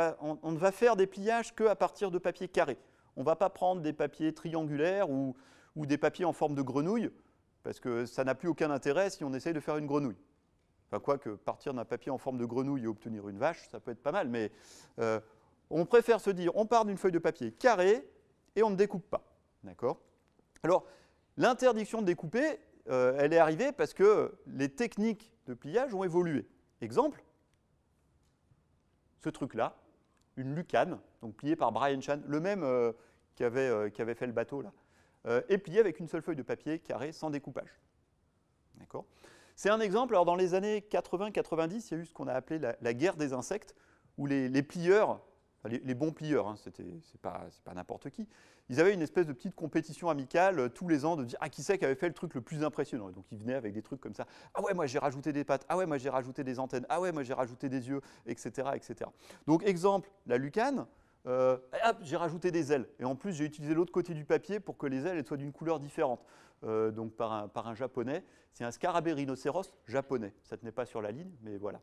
ne va faire des pliages qu'à partir de papier carré. On ne va pas prendre des papiers triangulaires ou, des papiers en forme de grenouille, parce que ça n'a plus aucun intérêt si on essaye de faire une grenouille. Enfin, quoique partir d'un papier en forme de grenouille et obtenir une vache, ça peut être pas mal, mais euh, on préfère se dire on part d'une feuille de papier carré et on ne découpe pas. D'accord Alors, l'interdiction de découper, euh, elle est arrivée parce que les techniques de pliage ont évolué. Exemple, ce truc-là, une lucane, donc pliée par Brian Chan, le même euh, euh, qui, avait, fait le bateau, là, euh, et pliée avec une seule feuille de papier carré sans découpage. D'accord C'est un exemple, alors dans les années 80-90, il y a eu ce qu'on a appelé la, guerre des insectes, où les, les plieurs les, bons plieurs, ce hein, c'était c'est pas, n'importe qui, ils avaient une espèce de petite compétition amicale euh, tous les ans de dire ah qui c'est qui avait fait le truc le plus impressionnant. donc ils venaient avec des trucs comme ça. Ah ouais moi j'ai rajouté des pattes. Ah ouais moi j'ai rajouté des antennes. Ah ouais moi j'ai rajouté des yeux, etc., etc. Donc exemple la lucane. Euh, « j'ai rajouté des ailes. Et en plus, j'ai utilisé l'autre côté du papier pour que les ailes soient d'une couleur différente. Euh, donc par un, japonais. C'est un scarabée rhinocéros japonais. Ça tenait pas sur la ligne, mais voilà.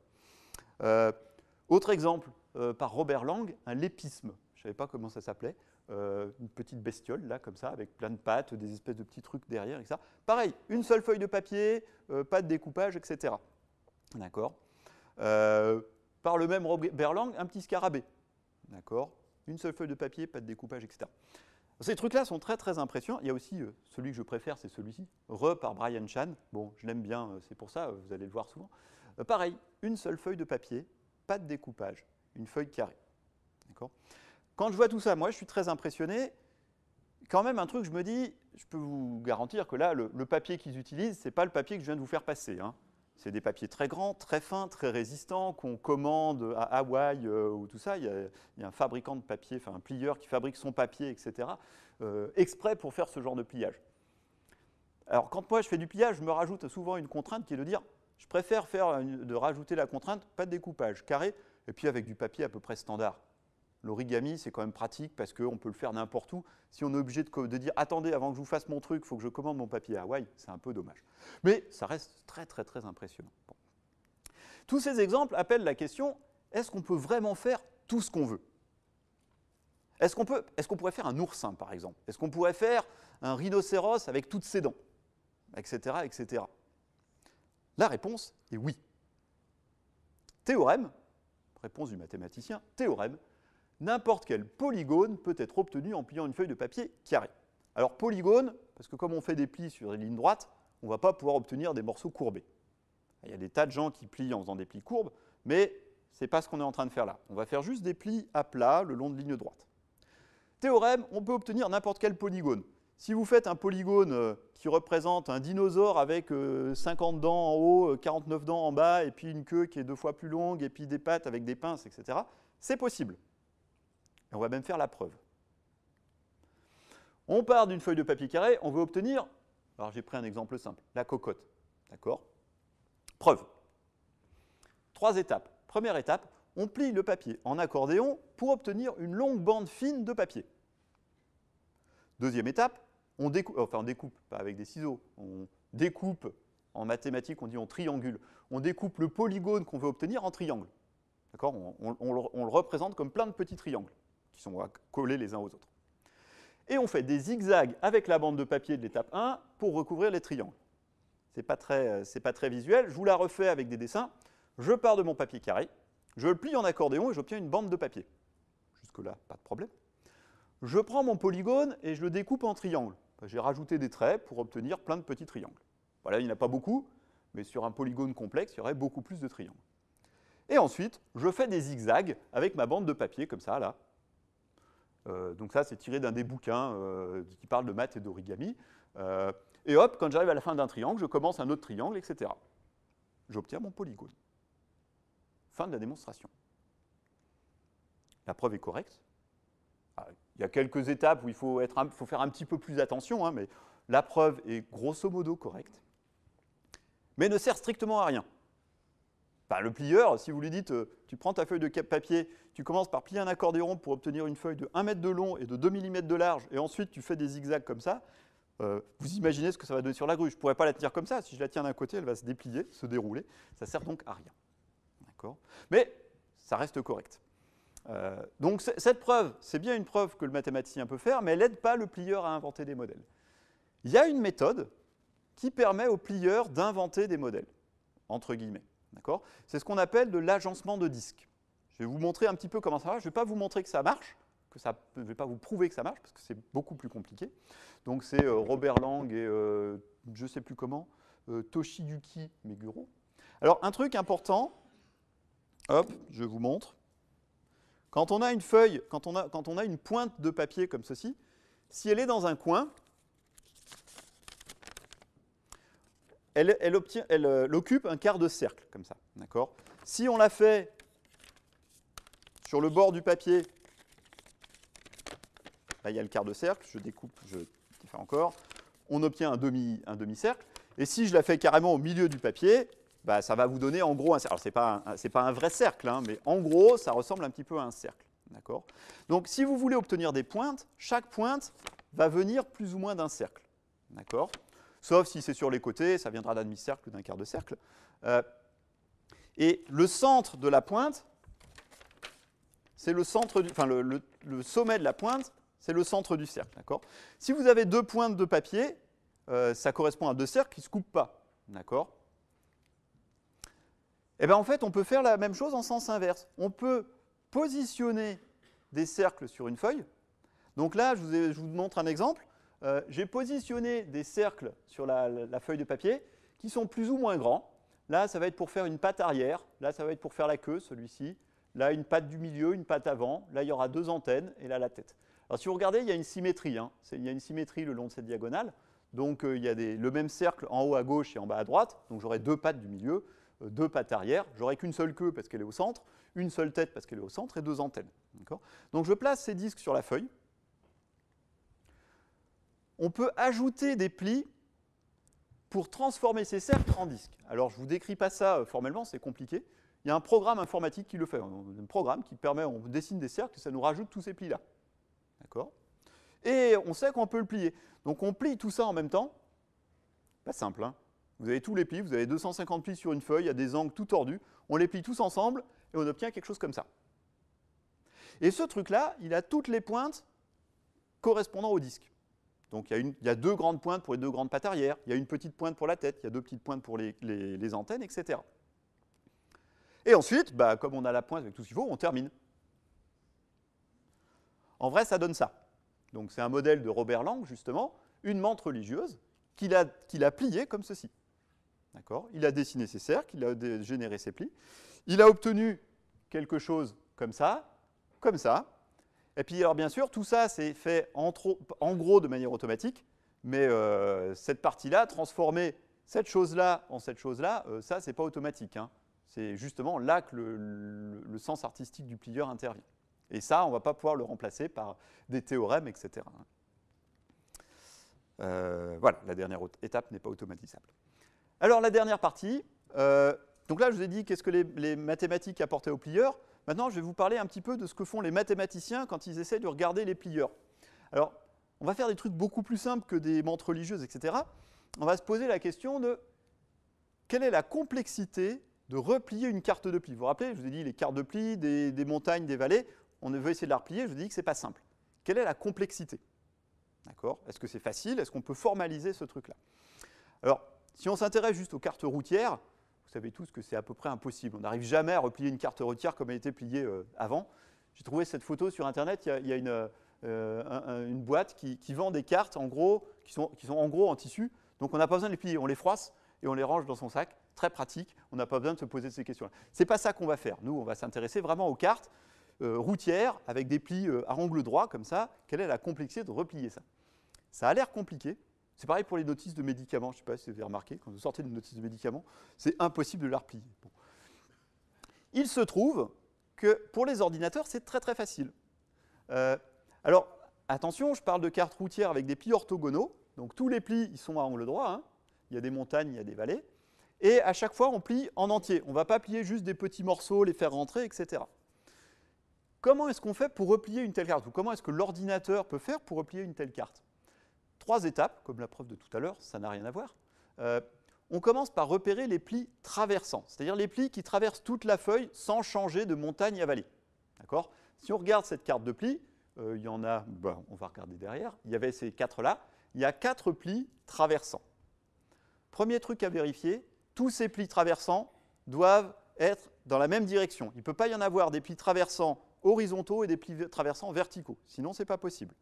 Autre exemple, euh, par Robert Lang, un lépisme. Je ne savais pas comment ça s'appelait. Euh, une petite bestiole, là, comme ça, avec plein de pattes, des espèces de petits trucs derrière, etc. Pareil, une seule feuille de papier, euh, pas de découpage, etc. D'accord Par le même Robert Lang, un petit scarabée. D'accord Une seule feuille de papier, pas de découpage, etc. Ces trucs-là sont très très impressionnants. Il y a aussi celui que je préfère, c'est celui-ci, Re par Brian Chan. Bon, je l'aime bien, c'est pour ça, vous allez le voir souvent. pareil, une seule feuille de papier, pas de découpage, une feuille carrée. Quand je vois tout ça, moi, je suis très impressionné. Quand même, un truc, je me dis, je peux vous garantir que là, le, papier qu'ils utilisent, ce n'est pas le papier que je viens de vous faire passer. Hein. C'est des papiers très grands, très fins, très résistants, qu'on commande à Hawaï euh, ou tout ça. Il y, a, un fabricant de papier, enfin un plieur qui fabrique son papier, etc., euh, exprès pour faire ce genre de pliage. Alors quand moi je fais du pliage, je me rajoute souvent une contrainte qui est de dire je préfère de rajouter la contrainte, pas de découpage, carré, et puis avec du papier à peu près standard. L'origami, c'est quand même pratique parce qu'on peut le faire n'importe où. Si on est obligé de, dire « Attendez, avant que je vous fasse mon truc, il faut que je commande mon papier à Hawaï », c'est un peu dommage. Mais ça reste très, très, très impressionnant. Tous ces exemples appellent la question « Est-ce qu'on peut vraiment faire tout ce qu'on veut ?» Est-ce qu'on pourrait faire un oursin, par exemple Est-ce qu'on pourrait faire un rhinocéros avec toutes ses dents Etc., etc. La réponse est oui. Théorème, réponse du mathématicien, théorème, n'importe quel polygone peut être obtenu en pliant une feuille de papier carré. Alors polygone, parce que comme on fait des plis sur des lignes droites, on ne va pas pouvoir obtenir des morceaux courbés. Il y a des tas de gens qui plient en faisant des plis courbes, mais ce n'est pas ce qu'on est en train de faire là. On va faire juste des plis à plat le long de lignes droites. Théorème, on peut obtenir n'importe quel polygone. Si vous faites un polygone euh, qui représente un dinosaure avec 50 euh, dents en haut, 49 euh, dents en bas, et puis une queue qui est deux fois plus longue, et puis des pattes avec des pinces, etc., c'est possible. Et on va même faire la preuve. On part d'une feuille de papier carré, on veut obtenir, alors j'ai pris un exemple simple, la cocotte. D'accord Preuve. Trois étapes. Première étape, on plie le papier en accordéon pour obtenir une longue bande fine de papier. Deuxième étape, on découpe, enfin on découpe, pas avec des ciseaux, on découpe, en mathématiques on dit on triangule, on découpe le polygone qu'on veut obtenir en triangle. D'accord on, le, représente comme plein de petits triangles qui sont collés les uns aux autres. Et on fait des zigzags avec la bande de papier de l'étape 1 pour recouvrir les triangles. Ce n'est euh, pas, très visuel, je vous la refais avec des dessins. Je pars de mon papier carré, je le plie en accordéon et j'obtiens une bande de papier. Jusque-là, pas de problème. Je prends mon polygone et je le découpe en triangle j'ai rajouté des traits pour obtenir plein de petits triangles. Voilà, il n'y en a pas beaucoup, mais sur un polygone complexe, il y aurait beaucoup plus de triangles. Et ensuite, je fais des zigzags avec ma bande de papier, comme ça, là. Euh, donc ça, c'est tiré d'un des bouquins euh, qui parle de maths et d'origami. Euh, et hop, quand j'arrive à la fin d'un triangle, je commence un autre triangle, etc. J'obtiens mon polygone. Fin de la démonstration. La preuve est correcte, ah, il y a quelques étapes où il faut, être faire un petit peu plus attention, hein, mais la preuve est grosso modo correcte, mais ne sert strictement à rien. le plieur, si vous lui dites, euh, tu prends ta feuille de papier, tu commences par plier un accordéon pour obtenir une feuille de 1 mètre de long et de 2 mm de large, et ensuite tu fais des zigzags comme ça, euh, vous imaginez ce que ça va donner sur la grue. Je ne pourrais pas la tenir comme ça. Si je la tiens d'un côté, elle va se déplier, se dérouler. Ça ne sert donc à rien. Mais ça reste correct. Euh, donc cette preuve, c'est bien une preuve que le mathématicien peut faire, mais elle n'aide pas le plieur à inventer des modèles. Il y a une méthode qui permet au plieur d'inventer des modèles, entre guillemets. C'est ce qu'on appelle de l'agencement de disques. Je vais vous montrer un petit peu comment ça marche. Je ne vais pas vous montrer que ça marche, que ça, je ne vais pas vous prouver que ça marche, parce que c'est beaucoup plus compliqué. Donc c'est euh, Robert Lang et euh, je ne sais plus comment, Toshiyuki Meguro. Alors un truc important, hop, je vous montre. Quand on a une feuille, quand on a, quand on a une pointe de papier comme ceci, si elle est dans un coin, elle, elle, obtient, elle, euh, occupe un quart de cercle, comme ça. Si on la fait sur le bord du papier, il y a le quart de cercle, je découpe, je fais encore, on obtient un demi-cercle. Un demi et si je la fais carrément au milieu du papier, bah, ça va vous donner en gros un cercle. Alors, ce n'est pas, un, pas un vrai cercle, hein, mais en gros, ça ressemble un petit peu à un cercle. D'accord Donc, si vous voulez obtenir des pointes, chaque pointe va venir plus ou moins d'un cercle. D'accord Sauf si c'est sur les côtés, ça viendra d'un demi-cercle ou d'un quart de cercle. Euh, et le centre de la pointe, c'est le centre du, enfin le, le, sommet de la pointe, c'est le centre du cercle, d'accord Si vous avez deux pointes de papier, euh, ça correspond à deux cercles qui ne se coupent pas, d'accord eh ben, en fait, on peut faire la même chose en sens inverse. On peut positionner des cercles sur une feuille. Donc là, je vous, montre un exemple. Euh, j'ai positionné des cercles sur la, feuille de papier qui sont plus ou moins grands. Là, ça va être pour faire une patte arrière. Là, ça va être pour faire la queue, celui-ci. Là, une patte du milieu, une patte avant. Là, il y aura deux antennes et là, la tête. Alors, si vous regardez, il y a une symétrie. Hein. Il y a une symétrie le long de cette diagonale. Donc, euh, il y a le même cercle en haut à gauche et en bas à droite. Donc, j'aurai deux pattes du milieu. Euh, deux pattes arrière. J'aurai qu'une seule queue parce qu'elle est au centre, une seule tête parce qu'elle est au centre et deux antennes. Donc je place ces disques sur la feuille. On peut ajouter des plis pour transformer ces cercles en disques. Alors je ne vous décris pas ça euh, formellement, c'est compliqué. Il y a un programme informatique qui le fait, un programme qui permet, on dessine des cercles, et ça nous rajoute tous ces plis-là. D'accord Et on sait qu'on peut le plier. Donc on plie tout ça en même temps. Pas simple, hein vous avez tous les plis, vous avez 250 plis sur une feuille, il y a des angles tout tordus. On les plie tous ensemble et on obtient quelque chose comme ça. Et ce truc-là, il a toutes les pointes correspondant au disque. Donc il y, a deux grandes pointes pour les deux grandes pattes arrière, il y a une petite pointe pour la tête, il y a deux petites pointes pour les, antennes, etc. Et ensuite, bah, comme on a la pointe avec tout ce qu'il faut, on termine. En vrai, ça donne ça. Donc c'est un modèle de Robert Lang, justement, une montre religieuse qu'il a, a pliée comme ceci. Il a dessiné ses cercles, il a généré ses plis. Il a obtenu quelque chose comme ça, comme ça. Et puis, alors bien sûr, tout ça, c'est fait en, gros de manière automatique, mais euh, cette partie-là, transformer cette chose-là en cette chose-là, euh, ça, c'est pas automatique. Hein. C'est justement là que le, sens artistique du plieur intervient. Et ça, on ne va pas pouvoir le remplacer par des théorèmes, etc. Euh, voilà, la dernière étape n'est pas automatisable. Alors la dernière partie, euh, donc là je vous ai dit qu'est-ce que les, mathématiques apportaient aux plieurs. Maintenant je vais vous parler un petit peu de ce que font les mathématiciens quand ils essaient de regarder les plieurs. Alors on va faire des trucs beaucoup plus simples que des montres religieuses, etc. On va se poser la question de quelle est la complexité de replier une carte de pli. Vous vous rappelez, je vous ai dit les cartes de pli des, montagnes, des vallées, on veut essayer de la replier, je vous ai dit que ce n'est pas simple. Quelle est la complexité D'accord Est-ce que c'est facile Est-ce qu'on peut formaliser ce truc-là Alors, si on s'intéresse juste aux cartes routières, vous savez tous que c'est à peu près impossible. On n'arrive jamais à replier une carte routière comme elle était pliée euh, avant. J'ai trouvé cette photo sur Internet, il y a, euh, une, boîte qui, vend des cartes en gros, qui, sont, en gros en tissu, donc on n'a pas besoin de les plier, on les froisse et on les range dans son sac. Très pratique, on n'a pas besoin de se poser ces questions-là. Ce n'est pas ça qu'on va faire. Nous, on va s'intéresser vraiment aux cartes euh, routières avec des plis à angle droit, comme ça. Quelle est la complexité de replier ça Ça a l'air compliqué, c'est pareil pour les notices de médicaments. Je ne sais pas si vous avez remarqué, quand vous sortez une notice de médicaments, c'est impossible de la replier. Il se trouve que pour les ordinateurs, c'est très très facile. Euh, alors, attention, je parle de cartes routières avec des plis orthogonaux. Donc tous les plis, ils sont à angle droit. Hein. Il y a des montagnes, il y a des vallées. Et à chaque fois, on plie en entier. On ne va pas plier juste des petits morceaux, les faire rentrer, etc. Comment est-ce qu'on fait pour replier une telle carte Ou comment est-ce que l'ordinateur peut faire pour replier une telle carte Trois étapes, comme la preuve de tout à l'heure, ça n'a rien à voir. Euh, on commence par repérer les plis traversants, c'est-à-dire les plis qui traversent toute la feuille sans changer de montagne à vallée. D'accord Si on regarde cette carte de plis, euh, il y en a, bah, on va regarder derrière, il y avait ces quatre-là, il y a quatre plis traversants. Premier truc à vérifier, tous ces plis traversants doivent être dans la même direction. Il ne peut pas y en avoir des plis traversants horizontaux et des plis traversants verticaux, sinon ce n'est pas possible.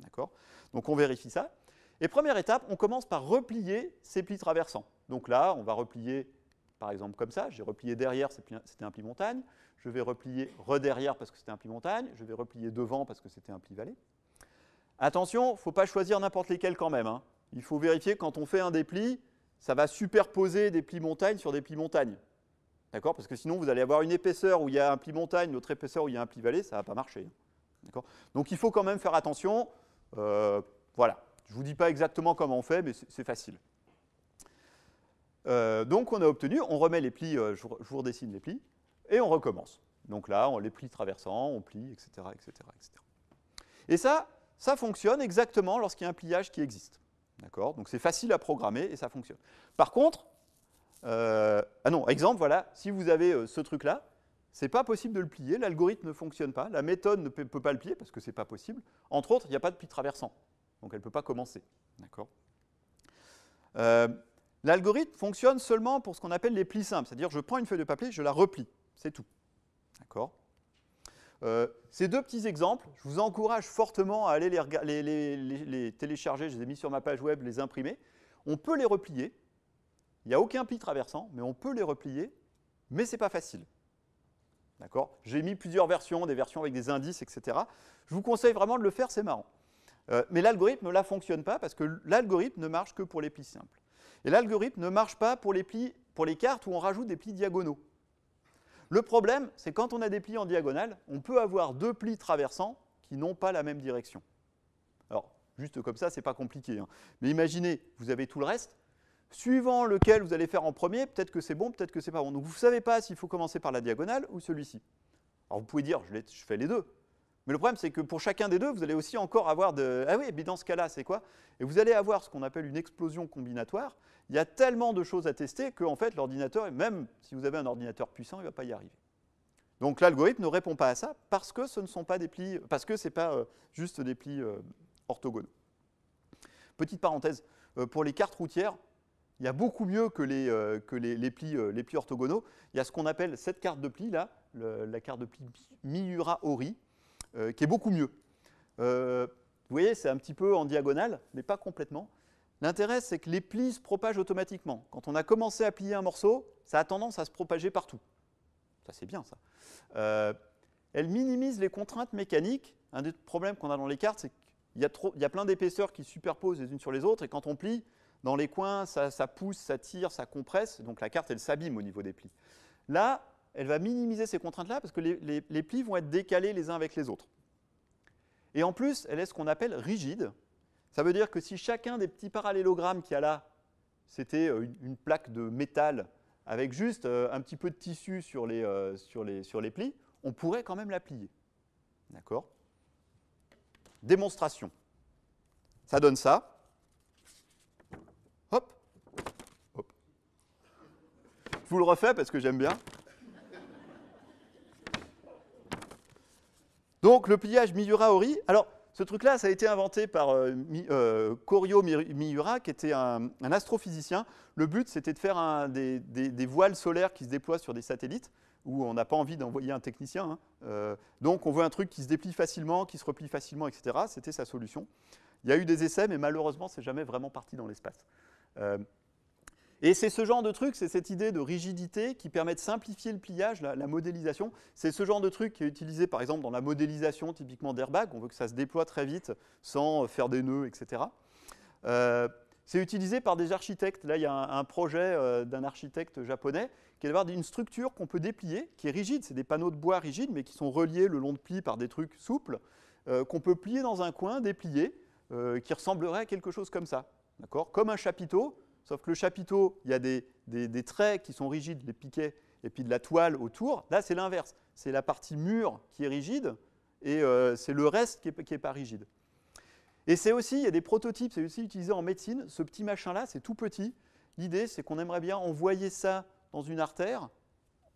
D'accord Donc on vérifie ça. Et première étape, on commence par replier ces plis traversants. Donc là, on va replier par exemple comme ça, j'ai replié derrière, c'était un pli montagne, je vais replier re-derrière parce que c'était un pli montagne, je vais replier devant parce que c'était un pli vallée. Attention, il ne faut pas choisir n'importe lesquels quand même. Hein. Il faut vérifier quand on fait un des plis, ça va superposer des plis montagne sur des plis montagne. D'accord Parce que sinon, vous allez avoir une épaisseur où il y a un pli montagne, autre épaisseur où il y a un pli vallée, ça ne va pas marcher. Hein. Donc il faut quand même faire attention. Euh, voilà, je ne vous dis pas exactement comment on fait, mais c'est facile. Euh, donc on a obtenu, on remet les plis, euh, je, vous redessine les plis, et on recommence. Donc là, on les plie traversants, on plie, etc. etc., etc. Et ça, ça fonctionne exactement lorsqu'il y a un pliage qui existe. D'accord Donc c'est facile à programmer et ça fonctionne. Par contre, ah non, exemple, voilà, si vous avez ce truc-là, n'est pas possible de le plier, l'algorithme ne fonctionne pas, la méthode ne peut, pas le plier parce que ce n'est pas possible. Entre autres, il n'y a pas de pli traversant, donc elle ne peut pas commencer. D'accord euh, L'algorithme fonctionne seulement pour ce qu'on appelle les plis simples, c'est-à-dire je prends une feuille de papier, je la replie, c'est tout. D'accord euh, ces deux petits exemples, je vous encourage fortement à aller les, les, télécharger, je les ai mis sur ma page web, les imprimer. On peut les replier, il n'y a aucun pli traversant, mais on peut les replier, mais ce n'est pas facile. J'ai mis plusieurs versions, des versions avec des indices, etc. Je vous conseille vraiment de le faire, c'est marrant. Euh, mais l'algorithme là fonctionne pas parce que l'algorithme ne marche que pour les plis simples. Et l'algorithme ne marche pas pour les plis, pour les cartes où on rajoute des plis diagonaux. Le problème, c'est quand on a des plis en diagonale, on peut avoir deux plis traversants qui n'ont pas la même direction. Alors, juste comme ça, c'est pas compliqué. Hein. Mais imaginez, vous avez tout le reste, suivant lequel vous allez faire en premier, peut-être que c'est bon, peut-être que c'est pas bon. Donc vous ne savez pas s'il faut commencer par la diagonale ou celui-ci. Alors vous pouvez dire, je, fais les deux. Mais le problème, c'est que pour chacun des deux, vous allez aussi encore avoir de... Ah oui, mais dans ce cas-là, c'est quoi Et vous allez avoir ce qu'on appelle une explosion combinatoire. Il y a tellement de choses à tester qu'en fait, l'ordinateur, même si vous avez un ordinateur puissant, il ne va pas y arriver. Donc l'algorithme ne répond pas à ça parce que ce ne sont pas des plis, parce que c'est pas euh, juste des plis euh, orthogonaux. Petite parenthèse, euh, pour les cartes routières, il y a beaucoup mieux que les, euh, que les, plis, euh, les orthogonaux. Il y a ce qu'on appelle cette carte de plis là, la carte de plis Miura-Ori, euh, qui est beaucoup mieux. vous voyez, c'est un petit peu en diagonale, mais pas complètement. L'intérêt, c'est que les plis se propagent automatiquement. Quand on a commencé à plier un morceau, ça a tendance à se propager partout. Ça, c'est bien, ça. elle minimise les contraintes mécaniques. Un des problèmes qu'on a dans les cartes, c'est qu'il y, y a plein d'épaisseurs qui se superposent les unes sur les autres, et quand on plie, dans les coins, ça, pousse, ça tire, ça compresse, donc la carte, elle s'abîme au niveau des plis. Là, elle va minimiser ces contraintes-là parce que les, plis vont être décalés les uns avec les autres. Et en plus, elle est ce qu'on appelle rigide. Ça veut dire que si chacun des petits parallélogrammes qu'il y a là, c'était euh, une, plaque de métal avec juste euh, un petit peu de tissu euh, sur les plis, on pourrait quand même la plier. D'accord Démonstration. Ça donne ça. Je vous le refais parce que j'aime bien. Donc le pliage Miura-Ori. Alors ce truc-là, ça a été inventé par Koryo euh, euh, Miura, qui était un, astrophysicien. Le but, c'était de faire des, voiles solaires qui se déploient sur des satellites, où on n'a pas envie d'envoyer un technicien. Hein. Euh, donc on veut un truc qui se déplie facilement, qui se replie facilement, etc. C'était sa solution. Il y a eu des essais, mais malheureusement, c'est jamais vraiment parti dans l'espace. Et c'est ce genre de truc, c'est cette idée de rigidité qui permet de simplifier le pliage, la, modélisation. C'est ce genre de truc qui est utilisé par exemple dans la modélisation typiquement d'airbag. On veut que ça se déploie très vite sans euh, faire des nœuds, etc. Euh, c'est utilisé par des architectes. Là, il y a un, projet euh, d'un architecte japonais qui est d'avoir une structure qu'on peut déplier, qui est rigide. C'est des panneaux de bois rigides, mais qui sont reliés le long de pli par des trucs souples, qu'on peut plier dans un coin, déplier, qui ressemblerait à quelque chose comme ça. Comme un chapiteau, Sauf que le chapiteau, il y a des, traits qui sont rigides, les piquets, et puis de la toile autour. Là, c'est l'inverse. C'est la partie mur qui est rigide et euh, c'est le reste qui n'est pas rigide. Et c'est aussi, il y a des prototypes, c'est aussi utilisé en médecine. Ce petit machin-là, c'est tout petit. L'idée, c'est qu'on aimerait bien envoyer ça dans une artère,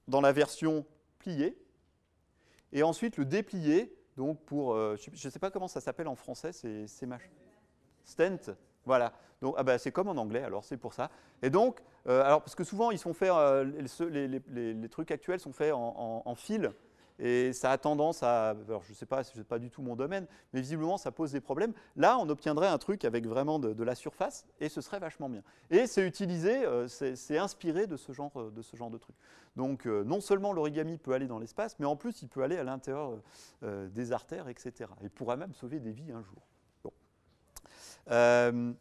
dans la version pliée, et ensuite le déplier, donc pour, euh, je ne sais pas comment ça s'appelle en français, c'est machin. Stent, voilà. Donc, ah ben, c'est comme en anglais, alors c'est pour ça. Et donc, euh, alors, parce que souvent, ils sont euh, les, trucs actuels sont faits en, fil, et ça a tendance à, je ne sais pas, ce n'est pas du tout mon domaine, mais visiblement, ça pose des problèmes. Là, on obtiendrait un truc avec vraiment de, la surface, et ce serait vachement bien. Et c'est utilisé, euh, c'est inspiré de ce genre de, ce genre de truc. Donc, non seulement l'origami peut aller dans l'espace, mais en plus, il peut aller à l'intérieur des artères, etc. Et pourra même sauver des vies un jour. Euh,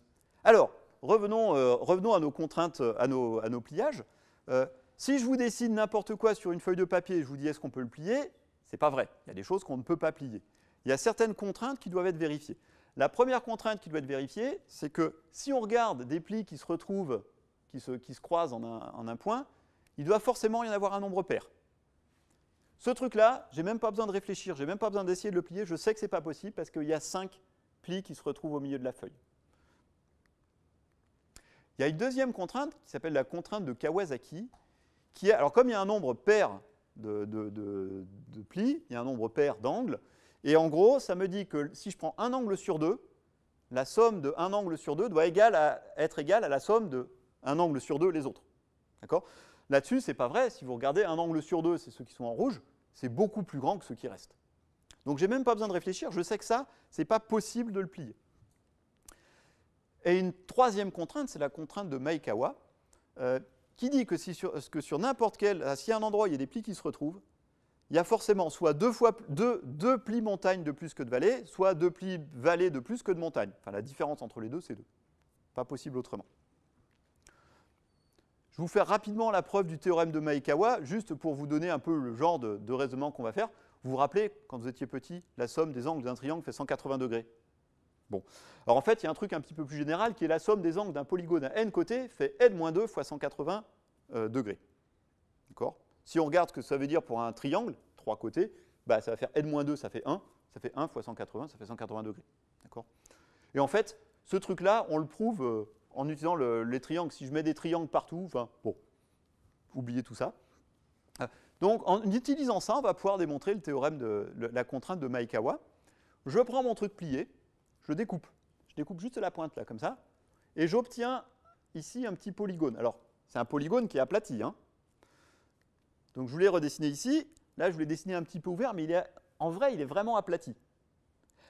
alors, revenons, euh, revenons, à nos contraintes, à nos, pliages. Euh, si je vous dessine n'importe quoi sur une feuille de papier et je vous dis est-ce qu'on peut le plier, c'est pas vrai. Il y a des choses qu'on ne peut pas plier. Il y a certaines contraintes qui doivent être vérifiées. La première contrainte qui doit être vérifiée, c'est que si on regarde des plis qui se retrouvent, qui se, qui se croisent en un, point, il doit forcément y en avoir un nombre pair. Ce truc-là, j'ai même pas besoin de réfléchir, j'ai même pas besoin d'essayer de le plier, je sais que c'est pas possible parce qu'il y a 5 pli qui se retrouvent au milieu de la feuille. Il y a une deuxième contrainte qui s'appelle la contrainte de Kawasaki, qui est, alors comme il y a un nombre pair de, plis, il y a un nombre pair d'angles, et en gros, ça me dit que si je prends un angle sur deux, la somme de un angle sur deux doit être égale à la somme de un angle sur deux les autres. D'accord Là-dessus, ce n'est pas vrai. Si vous regardez un angle sur deux, c'est ceux qui sont en rouge, c'est beaucoup plus grand que ceux qui restent. Donc j'ai même pas besoin de réfléchir, je sais que ça, ce n'est pas possible de le plier. Et une troisième contrainte, c'est la contrainte de Maekawa, euh, qui dit que si sur, n'importe quel, euh, si à un endroit il y a des plis qui se retrouvent, il y a forcément soit deux, plis montagne de plus que de vallée, soit deux plis vallée de plus que de montagne. Enfin, la différence entre les deux, c'est deux. Pas possible autrement. Je vais vous faire rapidement la preuve du théorème de Maikawa, juste pour vous donner un peu le genre de raisonnement qu'on va faire. Vous vous rappelez, quand vous étiez petit, la somme des angles d'un triangle fait 180 degrés. Bon. Alors en fait, il y a un truc un petit peu plus général qui est la somme des angles d'un polygone à n côtés fait n-2 fois 180 euh, degrés. D'accord Si on regarde ce que ça veut dire pour un triangle, trois côtés, bah, ça va faire n-2, ça fait 1, ça fait 1 fois 180, ça fait 180 degrés. D'accord Et en fait, ce truc-là, on le prouve euh, en utilisant les triangles. Si je mets des triangles partout, enfin, bon, oubliez tout ça. Donc en utilisant ça, on va pouvoir démontrer le théorème de la contrainte de Maekawa. Je prends mon truc plié, je découpe. Je découpe juste la pointe là, comme ça, et j'obtiens ici un petit polygone. Alors, c'est un polygone qui est aplati. Hein. Donc je voulais redessiner ici. Là, je voulais dessiner un petit peu ouvert, mais il en vrai, il est vraiment aplati.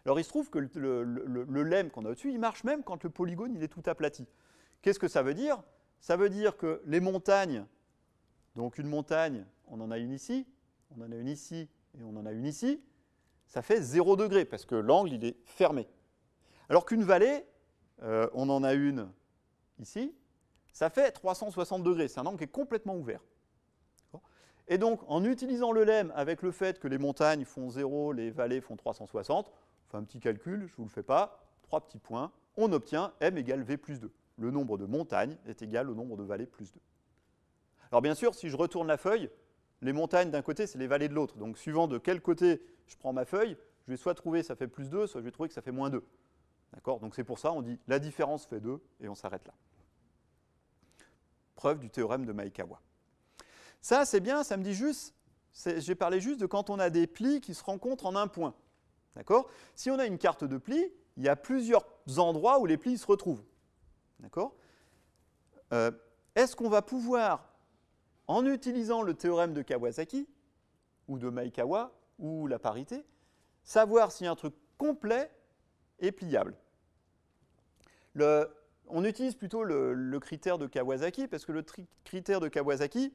Alors il se trouve que le, lemme qu'on a au-dessus, il marche même quand le polygone il est tout aplati. Qu'est-ce que ça veut dire Ça veut dire que les montagnes, donc une montagne, on en a une ici, on en a une ici et on en a une ici, ça fait 0 degré parce que l'angle il est fermé. Alors qu'une vallée, euh, on en a une ici, ça fait 360 degrés, c'est un angle qui est complètement ouvert. Et donc, en utilisant le lemme avec le fait que les montagnes font 0, les vallées font 360, on fait un petit calcul, je ne vous le fais pas, trois petits points, on obtient m égale v plus 2. Le nombre de montagnes est égal au nombre de vallées plus 2. Alors bien sûr, si je retourne la feuille, les montagnes d'un côté, c'est les vallées de l'autre. Donc suivant de quel côté je prends ma feuille, je vais soit trouver que ça fait plus 2, soit je vais trouver que ça fait moins 2. D'accord Donc c'est pour ça, on dit la différence fait 2 et on s'arrête là. Preuve du théorème de Maïkawa. Ça, c'est bien, ça me dit juste, j'ai parlé juste de quand on a des plis qui se rencontrent en un point. D'accord Si on a une carte de plis, il y a plusieurs endroits où les plis se retrouvent. D'accord euh, Est-ce qu'on va pouvoir en utilisant le théorème de Kawasaki, ou de Maikawa ou la parité, savoir si un truc complet est pliable. on utilise plutôt le, critère de Kawasaki, parce que le critère de Kawasaki,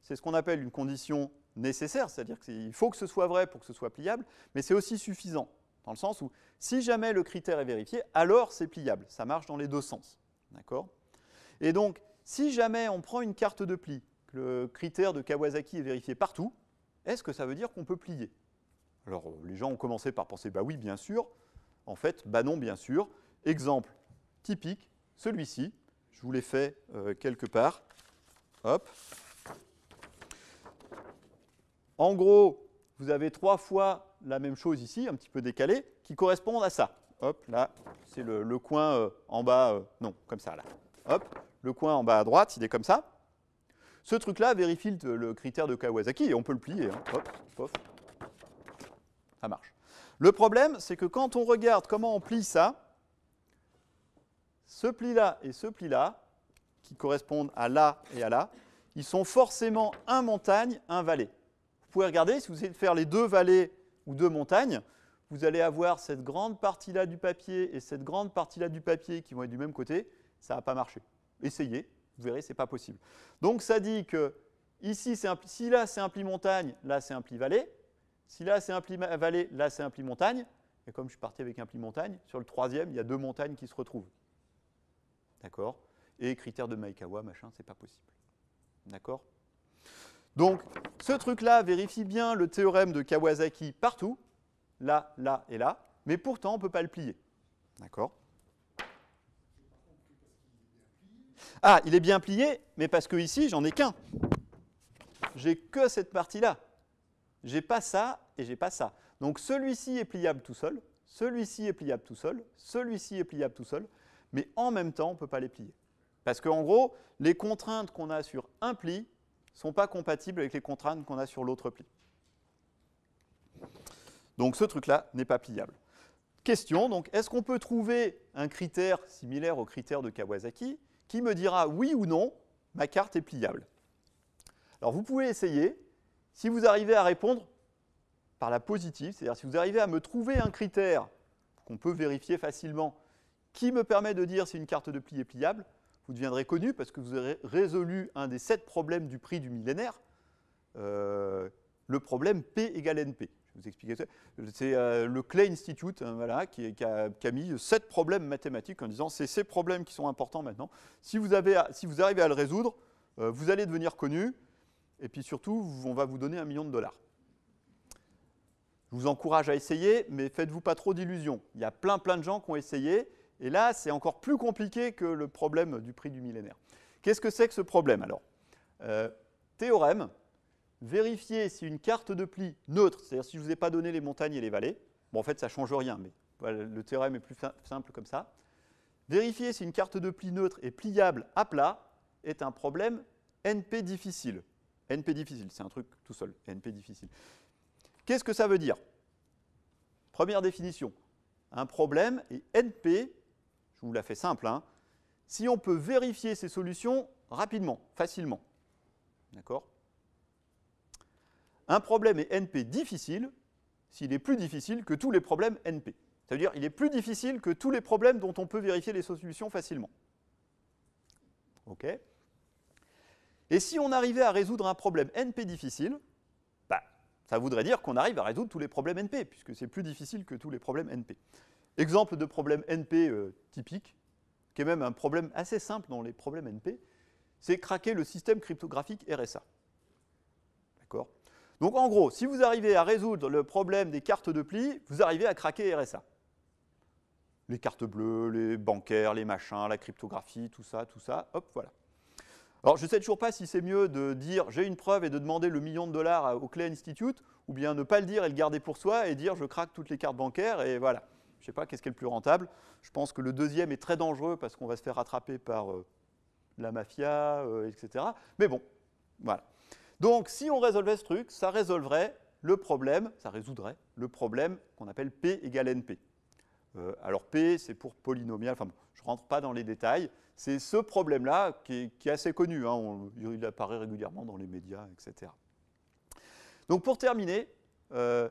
c'est ce qu'on appelle une condition nécessaire, c'est-à-dire qu'il faut que ce soit vrai pour que ce soit pliable, mais c'est aussi suffisant, dans le sens où si jamais le critère est vérifié, alors c'est pliable, ça marche dans les deux sens. D'accord Et donc, si jamais on prend une carte de pli le critère de Kawasaki est vérifié partout, est-ce que ça veut dire qu'on peut plier Alors euh, les gens ont commencé par penser bah oui bien sûr, en fait bah non bien sûr. Exemple typique, celui-ci, je vous l'ai fait euh, quelque part. Hop. En gros, vous avez trois fois la même chose ici, un petit peu décalée, qui correspond à ça. Hop, là, c'est le, coin euh, en bas, non, comme ça, là. Hop, le coin en bas à droite, il est comme ça. Ce truc-là vérifie le, critère de Kawasaki et on peut le plier. Hein. Hop, Ça marche. Le problème, c'est que quand on regarde comment on plie ça, ce pli-là et ce pli-là, qui correspondent à là et à là, ils sont forcément un montagne, un vallée. Vous pouvez regarder, si vous essayez de faire les deux vallées ou deux montagnes, vous allez avoir cette grande partie-là du papier et cette grande partie-là du papier qui vont être du même côté, ça n'a pas marché. Essayez, vous verrez, ce n'est pas possible. Donc ça dit que ici, si là c'est un pli montagne, là c'est un pli vallée. Si là c'est un pli vallée, là c'est un pli montagne. Et comme je suis parti avec un pli montagne, sur le troisième, il y a deux montagnes qui se retrouvent. D'accord Et critère de Maekawa, machin, c'est pas possible. D'accord Donc, ce truc-là vérifie bien le théorème de Kawasaki partout, là, là et là, mais pourtant, on ne peut pas le plier. D'accord Ah, il est bien plié, mais parce que ici, j'en ai qu'un. J'ai que cette partie-là. J'ai pas ça et j'ai pas ça. Donc celui-ci est pliable tout seul, celui-ci est pliable tout seul, celui-ci est pliable tout seul, mais en même temps, on ne peut pas les plier. Parce qu'en gros, les contraintes qu'on a sur un pli ne sont pas compatibles avec les contraintes qu'on a sur l'autre pli. Donc ce truc-là n'est pas pliable. Question, donc, est-ce qu'on peut trouver un critère similaire au critère de Kawasaki qui me dira oui ou non, ma carte est pliable. Alors vous pouvez essayer. Si vous arrivez à répondre par la positive, c'est-à-dire si vous arrivez à me trouver un critère qu'on peut vérifier facilement qui me permet de dire si une carte de pli est pliable, vous deviendrez connu parce que vous aurez résolu un des sept problèmes du prix du millénaire, euh, le problème P égale NP expliquer C'est euh, le Clay Institute hein, voilà, qui, a, mis sept problèmes mathématiques en disant c'est ces problèmes qui sont importants maintenant. Si vous, avez si vous arrivez à le résoudre, euh, vous allez devenir connu et puis surtout, on va vous donner un million de dollars. Je vous encourage à essayer, mais faites-vous pas trop d'illusions. Il y a plein plein de gens qui ont essayé et là, c'est encore plus compliqué que le problème du prix du millénaire. Qu'est-ce que c'est que ce problème alors euh, Théorème, vérifier si une carte de pli neutre, c'est-à-dire si je ne vous ai pas donné les montagnes et les vallées, bon en fait ça ne change rien, mais le théorème est plus simple comme ça, vérifier si une carte de pli neutre est pliable à plat est un problème NP difficile. NP difficile, c'est un truc tout seul, NP difficile. Qu'est-ce que ça veut dire Première définition, un problème est NP, je vous la fais simple, hein, si on peut vérifier ses solutions rapidement, facilement. D'accord un problème est NP difficile s'il est plus difficile que tous les problèmes NP. C'est-à-dire il est plus difficile que tous les problèmes dont on peut vérifier les solutions facilement. OK Et si on arrivait à résoudre un problème NP difficile, bah, ça voudrait dire qu'on arrive à résoudre tous les problèmes NP, puisque c'est plus difficile que tous les problèmes NP. Exemple de problème NP euh, typique, qui est même un problème assez simple dans les problèmes NP, c'est craquer le système cryptographique RSA. D'accord donc en gros, si vous arrivez à résoudre le problème des cartes de pli, vous arrivez à craquer RSA. Les cartes bleues, les bancaires, les machins, la cryptographie, tout ça, tout ça, hop, voilà. Alors je ne sais toujours pas si c'est mieux de dire j'ai une preuve et de demander le million de dollars au Clay Institute, ou bien ne pas le dire et le garder pour soi et dire je craque toutes les cartes bancaires et voilà. Je ne sais pas qu'est-ce qui est le plus rentable. Je pense que le deuxième est très dangereux parce qu'on va se faire rattraper par euh, la mafia, euh, etc. Mais bon, voilà. Donc si on résolvait ce truc, ça résolverait le problème, ça résoudrait le problème qu'on appelle P égale NP. Euh, alors P, c'est pour polynomial, enfin je ne rentre pas dans les détails, c'est ce problème-là qui, est assez connu, hein, il apparaît régulièrement dans les médias, etc. Donc pour terminer, euh,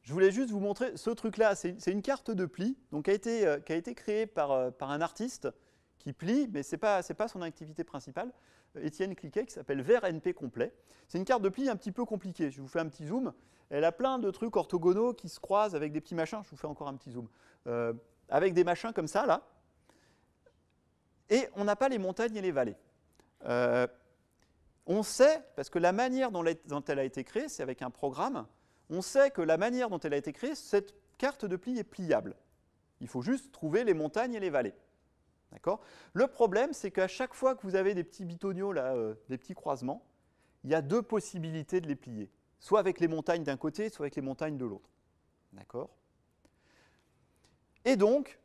je voulais juste vous montrer ce truc-là, c'est une carte de pli euh, qui, a été, créée par, un artiste qui plie, mais ce n'est pas son activité principale. Étienne Cliquet qui s'appelle Vert NP complet. C'est une carte de pli un petit peu compliquée. Je vous fais un petit zoom. Elle a plein de trucs orthogonaux qui se croisent avec des petits machins. Je vous fais encore un petit zoom. Euh, avec des machins comme ça, là. Et on n'a pas les montagnes et les vallées. Euh, on sait, parce que la manière dont, elle a été créée, c'est avec un programme, on sait que la manière dont elle a été créée, cette carte de pli est pliable. Il faut juste trouver les montagnes et les vallées. Le problème, c'est qu'à chaque fois que vous avez des petits bitoniaux, euh, des petits croisements, il y a deux possibilités de les plier, soit avec les montagnes d'un côté, soit avec les montagnes de l'autre. D'accord Et donc,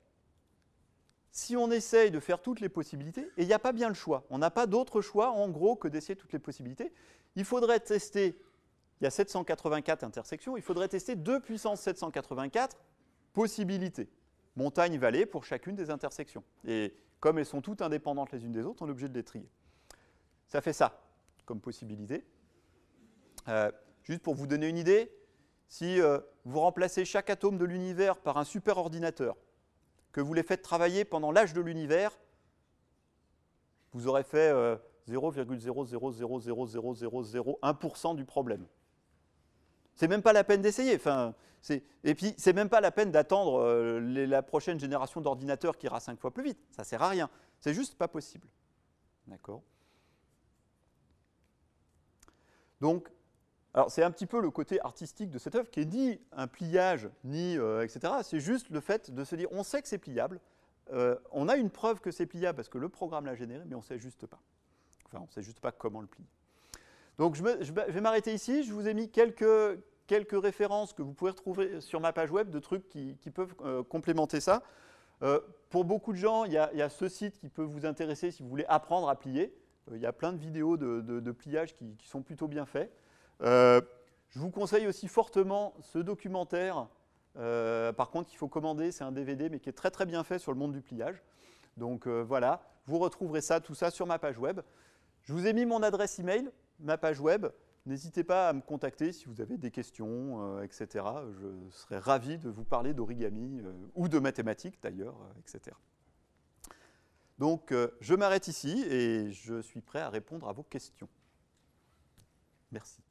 si on essaye de faire toutes les possibilités, et il n'y a pas bien le choix, on n'a pas d'autre choix en gros que d'essayer toutes les possibilités, il faudrait tester, il y a 784 intersections, il faudrait tester 2 puissance 784 possibilités montagne-vallée pour chacune des intersections. Et comme elles sont toutes indépendantes les unes des autres, on est obligé de les trier. Ça fait ça comme possibilité. Euh, juste pour vous donner une idée, si euh, vous remplacez chaque atome de l'univers par un super ordinateur, que vous les faites travailler pendant l'âge de l'univers, vous aurez fait 0,00000001% euh, du problème. C'est même pas la peine d'essayer. et puis, c'est même pas la peine d'attendre euh, la prochaine génération d'ordinateurs qui ira cinq fois plus vite. Ça sert à rien. C'est juste pas possible. D'accord Donc, alors c'est un petit peu le côté artistique de cette œuvre qui est ni un pliage, ni euh, etc. C'est juste le fait de se dire, on sait que c'est pliable, euh, on a une preuve que c'est pliable parce que le programme l'a généré, mais on ne sait juste pas. Enfin, on ne sait juste pas comment le plier. Donc je, vais m'arrêter ici, je vous ai mis quelques, quelques références que vous pouvez retrouver sur ma page web de trucs qui, peuvent euh, complémenter ça. Euh, pour beaucoup de gens, il y, a ce site qui peut vous intéresser si vous voulez apprendre à plier. Euh, il y a plein de vidéos de, pliage qui, sont plutôt bien faites. je vous conseille aussi fortement ce documentaire. par contre, il faut commander, c'est un DVD, mais qui est très très bien fait sur le monde du pliage. Donc voilà, vous retrouverez ça, tout ça sur ma page web. Je vous ai mis mon adresse email ma page web. N'hésitez pas à me contacter si vous avez des questions, euh, etc. Je serais ravi de vous parler d'origami euh, ou de mathématiques d'ailleurs, euh, etc. Donc, je m'arrête ici et je suis prêt à répondre à vos questions. Merci.